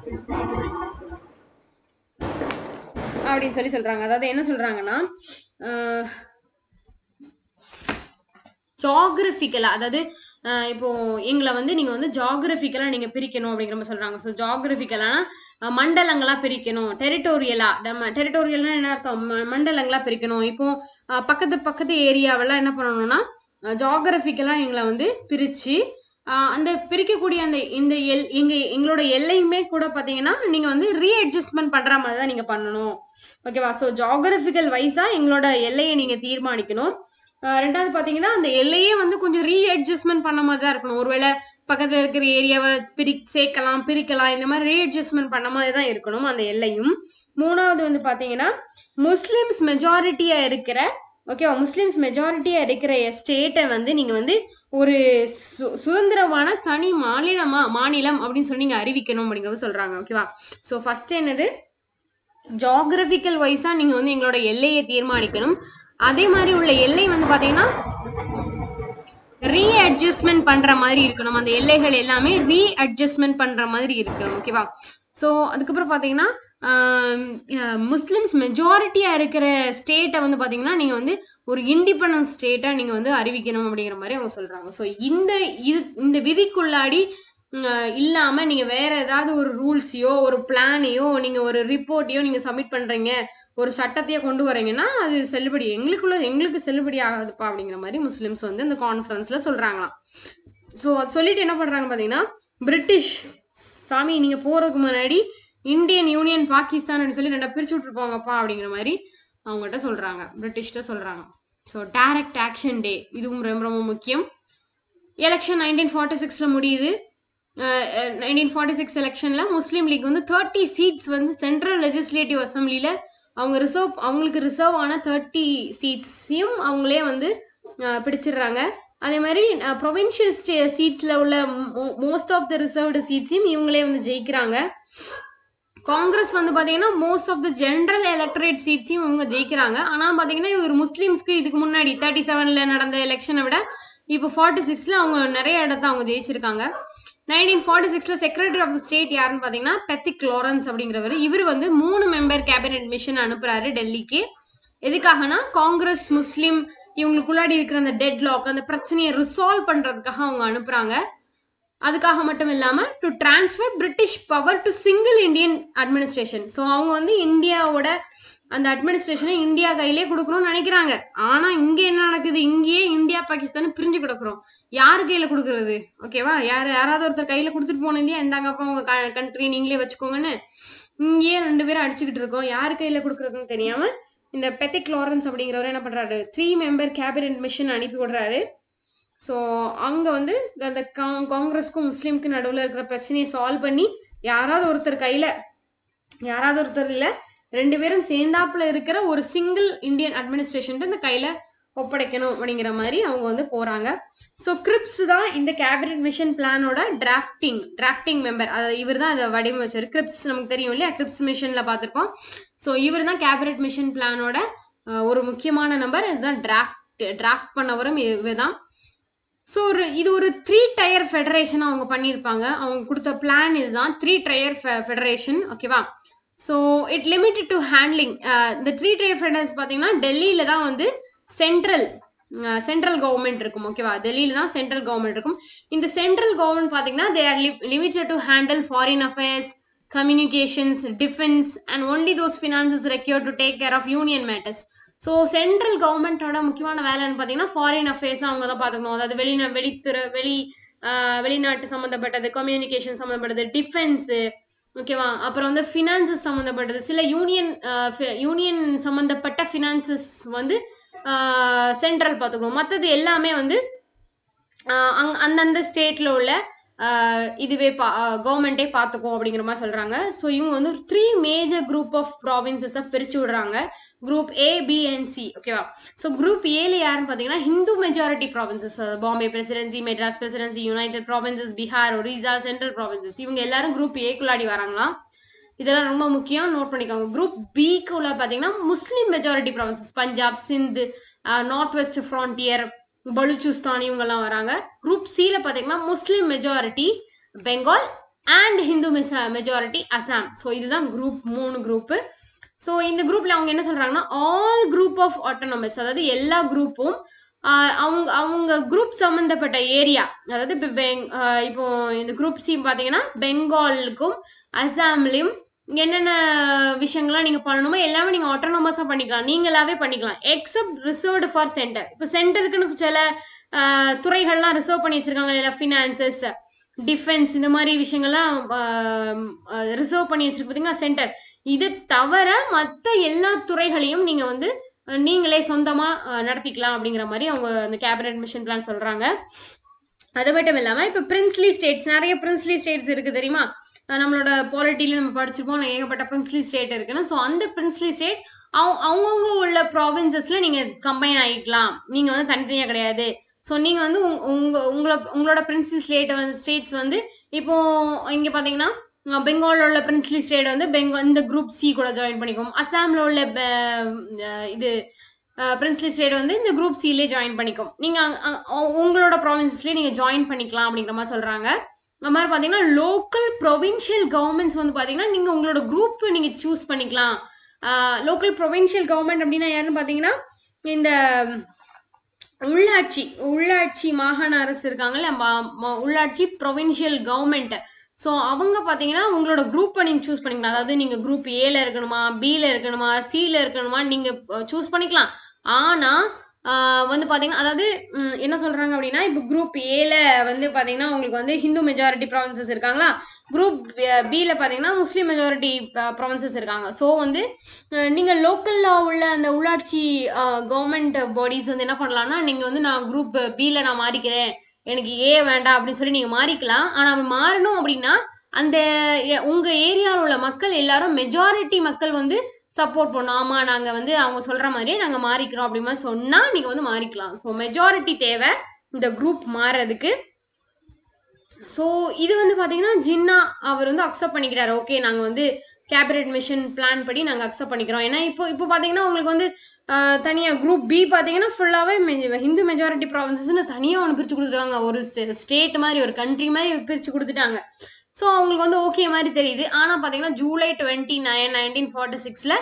அப்படின்னு சொல்லி சொல்றாங்க அதாவது என்ன சொல்றாங்கன்னா ஜாகிரபிக்கலா அதாவது இப்போ எங்களை வந்து நீங்க வந்து ஜாகிரபிக்கலா நீங்க பிரிக்கணும் அப்படிங்கிற மாதிரி சொல்றாங்க ஸோ ஜாகிரபிக்கலானா மண்டலங்களா பிரிக்கணும் டெரிட்டோரியலா நம்ம டெரிட்டோரியல்னா என்ன அர்த்தம் மண்டலங்களா பிரிக்கணும் இப்போ பக்கத்து பக்கத்து ஏரியாவெல்லாம் என்ன பண்ணணும்னா ஜாகிரபிக்கெல்லாம் எங்களை வந்து பிரித்து அந்த பிரிக்கக்கூடிய அந்த இந்த எல் எங்கள் எங்களோட எல்லையுமே கூட பார்த்தீங்கன்னா நீங்கள் வந்து ரீஅட்ஜஸ்ட்மெண்ட் பண்ற பண்ணுற மாதிரி தான் நீங்கள் பண்ணணும் ஓகேவா ஸோ ஜாகிரபிக்கல் வைஸாக எங்களோட எல்லையை நீங்கள் தீர்மானிக்கணும் ரெண்டாவது பார்த்தீங்கன்னா அந்த எல்லையே வந்து கொஞ்சம் ரீ அட்ஜஸ்ட்மெண்ட் பண்ண மாதிரி தான் இருக்கணும் ஒருவேளை பக்கத்தில் இருக்கிற ஏரியாவை பிரி சேர்க்கலாம் பிரிக்கலாம் இந்த மாதிரி ரீஅட்ஜஸ்ட்மெண்ட் பண்ண மாதிரி தான் இருக்கணும் அந்த எல்லையும் மூணாவது வந்து பார்த்தீங்கன்னா முஸ்லிம்ஸ் மெஜாரிட்டியாக இருக்கிற ஓகேவா முஸ்லிம்ஸ் மெஜாரிட்டியாக இருக்கிற ஸ்டேட்டை வந்து நீங்கள் வந்து ஒரு சு சுதந்திரமான தனி மாநிலமா மாநிலம் அப்படின்னு சொல்லி நீங்கள் அறிவிக்கணும் அப்படிங்கிறத சொல்கிறாங்க ஓகேவா ஸோ ஃபஸ்ட் என்னது ஜாகிரபிக்கல் வைஸாக நீங்கள் வந்து எங்களோட எல்லையை தீர்மானிக்கணும் அதே மாதிரி உள்ள எல்லை வந்து பார்த்தீங்கன்னா ரீஅட்ஜஸ்ட்மெண்ட் பண்ற மாதிரி இருக்கு நம்ம அந்த எல்லைகள் எல்லாமே ரீஅட்ஜஸ்ட்மெண்ட் பண்ற மாதிரி இருக்கு ஓகேவா ஸோ அதுக்கப்புறம் பார்த்தீங்கன்னா முஸ்லிம்ஸ் மெஜாரிட்டியாக இருக்கிற ஸ்டேட்டை வந்து பார்த்தீங்கன்னா நீங்கள் வந்து ஒரு இண்டிபெண்டன்ஸ் ஸ்டேட்டாக நீங்கள் வந்து அறிவிக்கணும் அப்படிங்கிற மாதிரி அவங்க சொல்கிறாங்க ஸோ இந்த இது இந்த விதிக்குள்ளாடி இல்லாமல் நீங்கள் வேறு ஏதாவது ஒரு ரூல்ஸையோ ஒரு பிளானையோ நீங்கள் ஒரு ரிப்போர்ட்டையோ நீங்கள் சப்மிட் பண்ணுறீங்க ஒரு சட்டத்தையே கொண்டு வரீங்கன்னா அது செல்லுபடி எங்களுக்குள்ள எங்களுக்கு செல்லுபடி ஆகாதுப்பா அப்படிங்கிற மாதிரி முஸ்லிம்ஸ் வந்து இந்த கான்ஃபரன்ஸில் சொல்கிறாங்களாம் ஸோ அது சொல்லிட்டு என்ன பண்ணுறாங்க பார்த்தீங்கன்னா பிரிட்டிஷ் சாமி நீங்கள் போகிறதுக்கு முன்னாடி இந்தியன் யூனியன் பாகிஸ்தான் அப்படின்னு சொல்லி ரெண்டா பிரிச்சு விட்டுருப்போங்கப்பா அப்படிங்கிற மாதிரி அவங்ககிட்ட சொல்கிறாங்க பிரிட்டிஷ்ட சொல்கிறாங்க ஸோ டைரக்ட் ஆக்ஷன் டே இதுவும் ரொம்ப ரொம்ப முக்கியம் எலெக்ஷன் நைன்டீன் ஃபார்ட்டி சிக்ஸில் முடியுது நைன்டீன் ஃபார்ட்டி சிக்ஸ் எலெக்ஷனில் முஸ்லீம் லீக் வந்து தேர்ட்டி சீட்ஸ் வந்து சென்ட்ரல் லெஜிஸ்லேட்டிவ் அசம்பிளியில் அவங்க ரிசர்வ் அவங்களுக்கு ரிசர்வ் ஆன தேர்ட்டி சீட்ஸையும் அவங்களே வந்து பிடிச்சிடுறாங்க அதே மாதிரி ப்ரொவின்ஷியல் ஸ்டே சீட்ஸில் உள்ள மோஸ்ட் ஆஃப் த ரிசர்வ்டு சீட்ஸையும் இவங்களே வந்து ஜெயிக்கிறாங்க காங்கிரஸ் வந்து பார்த்தீங்கன்னா most of the general electorate சீட்ஸையும் இவங்க ஜெயிக்கிறாங்க ஆனால் பார்த்தீங்கன்னா இவர் முஸ்லீம்ஸ்க்கு இதுக்கு முன்னாடி தேர்ட்டி செவனில் நடந்த எலெக்ஷனை விட இப்போ ஃபார்ட்டி சிக்ஸில் அவங்க நிறைய இடத்த அவங்க ஜெயிச்சிருக்காங்க நைன்டீன் ஃபார்ட்டி சிக்ஸில் செக்ரட்டரி ஆஃப் த ஸ்டேட் யாருன்னு பார்த்தீங்கன்னா பெத்திக் லாரன்ஸ் அப்படிங்கிறவர் இவர் வந்து மூணு மெம்பர் கேபினட் மிஷன் அனுப்புகிறாரு டெல்லிக்கு எதுக்காகனா காங்கிரஸ் முஸ்லீம் இவங்களுக்குள்ளாடி இருக்கிற அந்த டெட் லாக் அந்த பிரச்சனையை ரிசால்வ் பண்ணுறதுக்காக அவங்க அனுப்புகிறாங்க அதுக்காக மட்டும் இல்லாமல் to transfer British power to single Indian administration so அவங்க வந்து இந்தியாவோட அந்த அட்மினிஸ்ட்ரேஷனை இந்தியா கையிலே கொடுக்கணும்னு நினைக்கிறாங்க ஆனா இங்க என்ன நடக்குது இங்கேயே இந்தியா பாகிஸ்தான் பிரிஞ்சு கிடக்குறோம் யார் கையில கொடுக்கறது ஓகேவா யார் யாராவது ஒருத்தர் கையில கொடுத்துட்டு போன இல்லையா இந்தாங்கப்பா உங்க கண்ட்ரி நீங்களே வச்சுக்கோங்கன்னு இங்கேயே ரெண்டு பேரும் அடிச்சுக்கிட்டு இருக்கோம் யார் கையில கொடுக்கறதுன்னு தெரியாம இந்த பெத்திக் லாரன்ஸ் அப்படிங்கிறவர் என்ன பண்றாரு த்ரீ மெம்பர் கேபினட் மிஷன் அனுப்பி விடுறாரு ஸோ அங்கே வந்து அந்த காங்கிரஸ்க்கும் முஸ்லீம்க்கும் நடுவில் இருக்கிற பிரச்சனையை சால்வ் பண்ணி யாராவது ஒருத்தர் கையில் யாராவது ஒருத்தர் இல்லை ரெண்டு பேரும் சேர்ந்தாப்புல இருக்கிற ஒரு சிங்கிள் இந்தியன் அட்மினிஸ்ட்ரேஷன் இந்த கையில ஒப்படைக்கணும் அப்படிங்கிற மாதிரி அவங்க வந்து போறாங்க ஸோ கிரிப்ஸ் தான் இந்த கேபினட் மிஷன் பிளானோட டிராஃப்டிங் டிராஃப்டிங் மெம்பர் அது இவர் தான் அதை வடிவமைச்சார் கிரிப்ஸ் நமக்கு தெரியும் இல்லையா கிரிப்ஸ் மிஷன்ல பார்த்துருக்கோம் ஸோ இவர் தான் கேபினட் மிஷன் பிளானோட ஒரு முக்கியமான நம்பர் இதுதான் டிராஃப்ட் டிராஃப்ட் பண்ணவரும் இவர் தான் ஸோ ஒரு இது ஒரு த்ரீ டயர் ஃபெடரேஷன் அவங்க பண்ணியிருப்பாங்க அவங்க கொடுத்த பிளான் இதுதான் த்ரீ டயர் ஃபெடரேஷன் ஓகேவா so it limited to handling இந்த ட்ரீ ட்ரேட் ஃபெடர்ஸ் பார்த்தீங்கன்னா டெல்லியில் தான் வந்து சென்ட்ரல் சென்ட்ரல் கவர்மெண்ட் இருக்கும் ஓகேவா டெல்லியில் தான் சென்ட்ரல் கவர்மெண்ட் இருக்கும் இந்த சென்ட்ரல் கவர்மெண்ட் பார்த்தீங்கன்னா they are limited to handle foreign affairs communications defence and only those finance is require to take care of union matters so central கவர்மெண்ட்டோட முக்கியமான வேலைன்னு பார்த்தீங்கன்னா ஃபாரின் அஃபேர்ஸ் அவங்க தான் பார்த்துக்கணும் அதாவது வெளி வெளித்துறை வெளி uh, வெளிநாட்டு சம்மந்தப்பட்டது கம்யூனிகேஷன் சம்மந்தப்பட்டது டிஃபென்ஸு ஓகேவா அப்புறம் வந்து ஃபினான்சஸ் சம்மந்தப்பட்டது சில யூனியன் யூனியன் சம்மந்தப்பட்ட ஃபினான்சஸ் வந்து சென்ட்ரல் பார்த்துக்கணும் மற்றது எல்லாமே வந்து அங் அந்தந்த ஸ்டேட்டில் உள்ள இதுவே பா கவர்மெண்ட்டே பார்த்துக்கும் அப்படிங்கிற மாதிரி சொல்கிறாங்க ஸோ இவங்க வந்து த்ரீ மேஜர் குரூப் ஆஃப் ப்ராவின்சஸை பிரித்து விடுறாங்க group A B and C ஓகேவா ஸோ குரூப் ஏல யாருன்னு பார்த்தீங்கன்னா Hindu majority provinces Bombay presidency Madras presidency united provinces Bihar Orissa central provinces இவங்க எல்லாரும் குரூப் ஏக்குள்ளாடி வராங்களா இதெல்லாம் ரொம்ப முக்கியம் நோட் பண்ணிக்கோங்க குரூப் பிக்கு உள்ள பார்த்தீங்கன்னா Muslim majority provinces Punjab Sindh north west frontier Baluchistan இவங்கெல்லாம் வராங்க குரூப் சியில் பார்த்தீங்கன்னா Muslim majority Bengal and Hindu majority Assam so இதுதான் குரூப் மூணு குரூப்பு ஸோ இந்த குரூப்ல அவங்க என்ன சொல்றாங்கன்னா ஆல் குரூப் ஆஃப் ஆட்டோனமஸ் அதாவது எல்லா குரூப்பும் அவங்க அவங்க குரூப் சம்மந்தப்பட்ட ஏரியா அதாவது இப்போ பெங் இப்போ இந்த குரூப் சீம் பார்த்தீங்கன்னா பெங்காலுக்கும் அசாம்லையும் என்னென்ன விஷயங்கள்லாம் நீங்கள் பண்ணணுமோ எல்லாமே நீங்கள் ஆட்டோனமஸாக பண்ணிக்கலாம் நீங்களாவே பண்ணிக்கலாம் எக்ஸப்ட் ரிசர்வ்டு ஃபார் சென்டர் இப்போ சென்டருக்குன்னு சில துறைகள்லாம் ரிசர்வ் பண்ணி வச்சுருக்காங்க இல்லை ஃபினான்சஸ் டிஃபென்ஸ் இந்த மாதிரி விஷயங்கள்லாம் ரிசர்வ் பண்ணி வச்சிருக்கு பார்த்தீங்கன்னா சென்டர் இது தவிர மற்ற எல்லா துறைகளையும் நீங்கள் வந்து நீங்களே சொந்தமாக நடத்திக்கலாம் அப்படிங்கிற மாதிரி அவங்க அந்த கேபினட் மிஷன் பிளான் சொல்கிறாங்க அது மட்டும் இல்லாமல் இப்போ பிரின்ஸ்லி ஸ்டேட்ஸ் நிறைய பிரின்ஸ்லி ஸ்டேட்ஸ் இருக்குது தெரியுமா நம்மளோட பாலிட்டியில் நம்ம படிச்சிருப்போம் ஏகப்பட்ட பிரின்ஸ்லி ஸ்டேட் இருக்குன்னா ஸோ அந்த பிரின்ஸ்லி ஸ்டேட் அவங்க அவங்கவுங்க உள்ள ப்ராவின்சஸில் நீங்கள் கம்பைன் ஆகிக்கலாம் நீங்கள் வந்து தனித்தனியாக கிடையாது ஸோ நீங்கள் வந்து உங்க உங்களை உங்களோட பிரின்ஸ்லி ஸ்டேட்டை வந்து ஸ்டேட்ஸ் வந்து இப்போது இங்கே பார்த்தீங்கன்னா பெங்காலில் உள்ள பிரின்ஸ்லி ஸ்டேட் வந்து பெங்கால் இந்த குரூப் சி கூட ஜாயின் பண்ணிக்கும் அசாமில் உள்ள இது பிரின்ஸ்லி ஸ்டேட் வந்து இந்த குரூப் சிலே ஜாயின் பண்ணிக்கும் நீங்கள் உங்களோட ப்ராவின்சஸ்லேயே நீங்கள் ஜாயின் பண்ணிக்கலாம் அப்படிங்கிற மாதிரி சொல்கிறாங்க இந்த மாதிரி பார்த்தீங்கன்னா லோக்கல் ப்ரொவின்ஷியல் கவர்மெண்ட்ஸ் வந்து பார்த்தீங்கன்னா நீங்கள் உங்களோட குரூப் நீங்கள் சூஸ் பண்ணிக்கலாம் லோக்கல் ப்ரொவின்ஷியல் கவர்மெண்ட் அப்படின்னா யாருன்னு பார்த்தீங்கன்னா இந்த உள்ளாட்சி உள்ளாட்சி மாகாண அரசு இருக்காங்கல்ல உள்ளாட்சி ப்ரொவின்ஷியல் கவர்மெண்ட் ஸோ அவங்க பார்த்தீங்கன்னா உங்களோட குரூப்பை நீங்கள் சூஸ் பண்ணிக்கலாம் அதாவது நீங்கள் குரூப் ஏல இருக்கணுமா பியில் இருக்கணுமா சியில் இருக்கணுமா நீங்கள் சூஸ் பண்ணிக்கலாம் ஆனால் வந்து பார்த்தீங்கன்னா அதாவது என்ன சொல்கிறாங்க அப்படின்னா இப்போ குரூப் ஏல வந்து பார்த்தீங்கன்னா உங்களுக்கு வந்து ஹிந்து மெஜாரிட்டி ப்ராவின்சஸ் இருக்காங்களா குரூப் பியில் பார்த்தீங்கன்னா முஸ்லீம் மெஜாரிட்டி ப்ரொவின்சஸ் இருக்காங்க ஸோ வந்து நீங்கள் லோக்கலில் உள்ள அந்த உள்ளாட்சி கவர்மெண்ட் பாடிஸ் வந்து என்ன பண்ணலான்னா நீங்கள் வந்து நான் குரூப் பியில் நான் மாறிக்கிறேன் எனக்கு ஏ வேண்டாம் அப்படின்னு சொல்லி நீங்கள் மாறிக்கலாம் ஆனால் அப்படி மாறணும் அப்படின்னா அந்த உங்கள் ஏரியாவில் உள்ள மக்கள் எல்லாரும் மெஜாரிட்டி மக்கள் வந்து சப்போர்ட் பண்ணும் ஆமாம் நாங்கள் வந்து அவங்க சொல்கிற மாதிரியே நாங்கள் மாறிக்கிறோம் அப்படி மாதிரி சொன்னால் நீங்கள் வந்து மாறிக்கலாம் ஸோ மெஜாரிட்டி தேவை இந்த குரூப் மாறுறதுக்கு ஸோ இது வந்து பார்த்தீங்கன்னா ஜின்னா அவர் வந்து அக்செப்ட் பண்ணிக்கிறாரு ஓகே நாங்கள் வந்து கேபினட் மிஷன் பிளான் படி நாங்கள் அக்செப்ட் பண்ணிக்கிறோம் ஏன்னா இப்போ இப்போ பார்த்தீங்கன்னா உங்களுக்கு வந்து தனியாக குரூப் பி பார்த்தீங்கன்னா ஃபுல்லாகவே ஹிந்து மெஜாரிட்டி ப்ராவின்சஸ்னு தனியாக ஒன்று பிரித்து கொடுத்துருக்காங்க ஒரு ஸ்டேட் மாதிரி ஒரு கண்ட்ரி மாதிரி பிரித்து கொடுத்துட்டாங்க ஸோ அவங்களுக்கு வந்து ஓகே மாதிரி தெரியுது ஆனால் பார்த்தீங்கன்னா July twenty nine nineteen forty சிக்ஸில்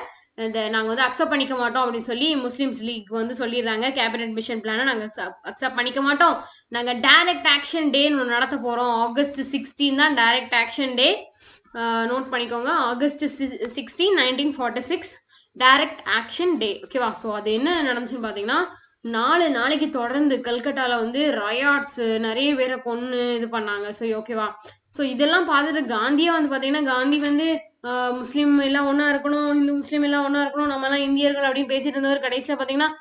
இந்த நாங்கள் வந்து அக்செப்ட் பண்ணிக்க மாட்டோம் அப்படின்னு சொல்லி முஸ்லீம்ஸ் லீக் வந்து சொல்லிடுறாங்க கேபினட் மிஷன் பிளானை நாங்கள் அக்செப்ட் பண்ணிக்க மாட்டோம் நாங்கள் டைரக்ட் ஆக்ஷன் டேன்னு ஒன்று நடத்த போகிறோம் ஆகஸ்ட் சிக்ஸ்டீன் தான் டைரக்ட் ஆக்ஷன் டே நோட் பண்ணிக்கோங்க August sixteen nineteen forty six direct action day ஓகேவா ஸோ அது என்ன நடந்துச்சுன்னு பார்த்தீங்கன்னா நாலு நாளைக்கு தொடர்ந்து கல்கட்டாவில் வந்து ரயாட்ஸ் நிறைய பேரை கொன்று இது பண்ணாங்க சரி ஓகேவா ஸோ இதெல்லாம் பார்த்துட்டு காந்தியாக வந்து பார்த்தீங்கன்னா காந்தி வந்து முஸ்லீம் எல்லாம் ஒன்றா இருக்கணும் இந்து முஸ்லீம் எல்லாம் ஒன்றா இருக்கணும் நம்மலாம் இந்தியர்கள் அப்படின்னு பேசிட்டு இருந்தவர் கடைசியில் பார்த்தீங்கன்னா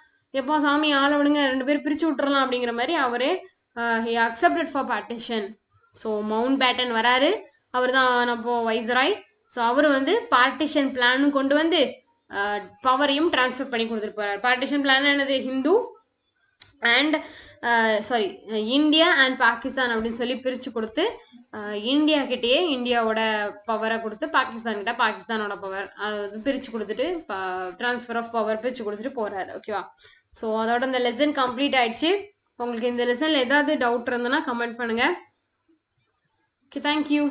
எப்போ சாமி ஆளை விடுங்க ரெண்டு பேரும் பிரித்து விட்டுறலாம் அப்படிங்கிற மாதிரி அவரே accepted for partition so Mountbatten வராரு அவர் தான் அப்போ வைசராய் ஸோ அவர் வந்து பார்ட்டிஷன் பிளானும் கொண்டு வந்து பவரையும் டிரான்ஸ்ஃபர் பண்ணி கொடுத்துட்டு பார்ட்டிஷன் பிளான் என்னது Hindu and sorry India and Pakistan அப்படின்னு சொல்லி பிரித்து கொடுத்து இந்தியா கிட்டேயே இந்தியாவோட பவரை கொடுத்து பாகிஸ்தான் கிட்ட பாகிஸ்தானோட பவர் அது பிரித்து கொடுத்துட்டு ட்ரான்ஸ்ஃபர் ஆஃப் பவர் பிரித்து கொடுத்துட்டு போகிறாரு ஓகேவா ஸோ அதோட இந்த லெசன் கம்ப்ளீட் ஆயிடுச்சு உங்களுக்கு இந்த லெசனில் ஏதாவது டவுட் இருந்ததுன்னா கமெண்ட் பண்ணுங்கள் ஓகே தேங்க்யூ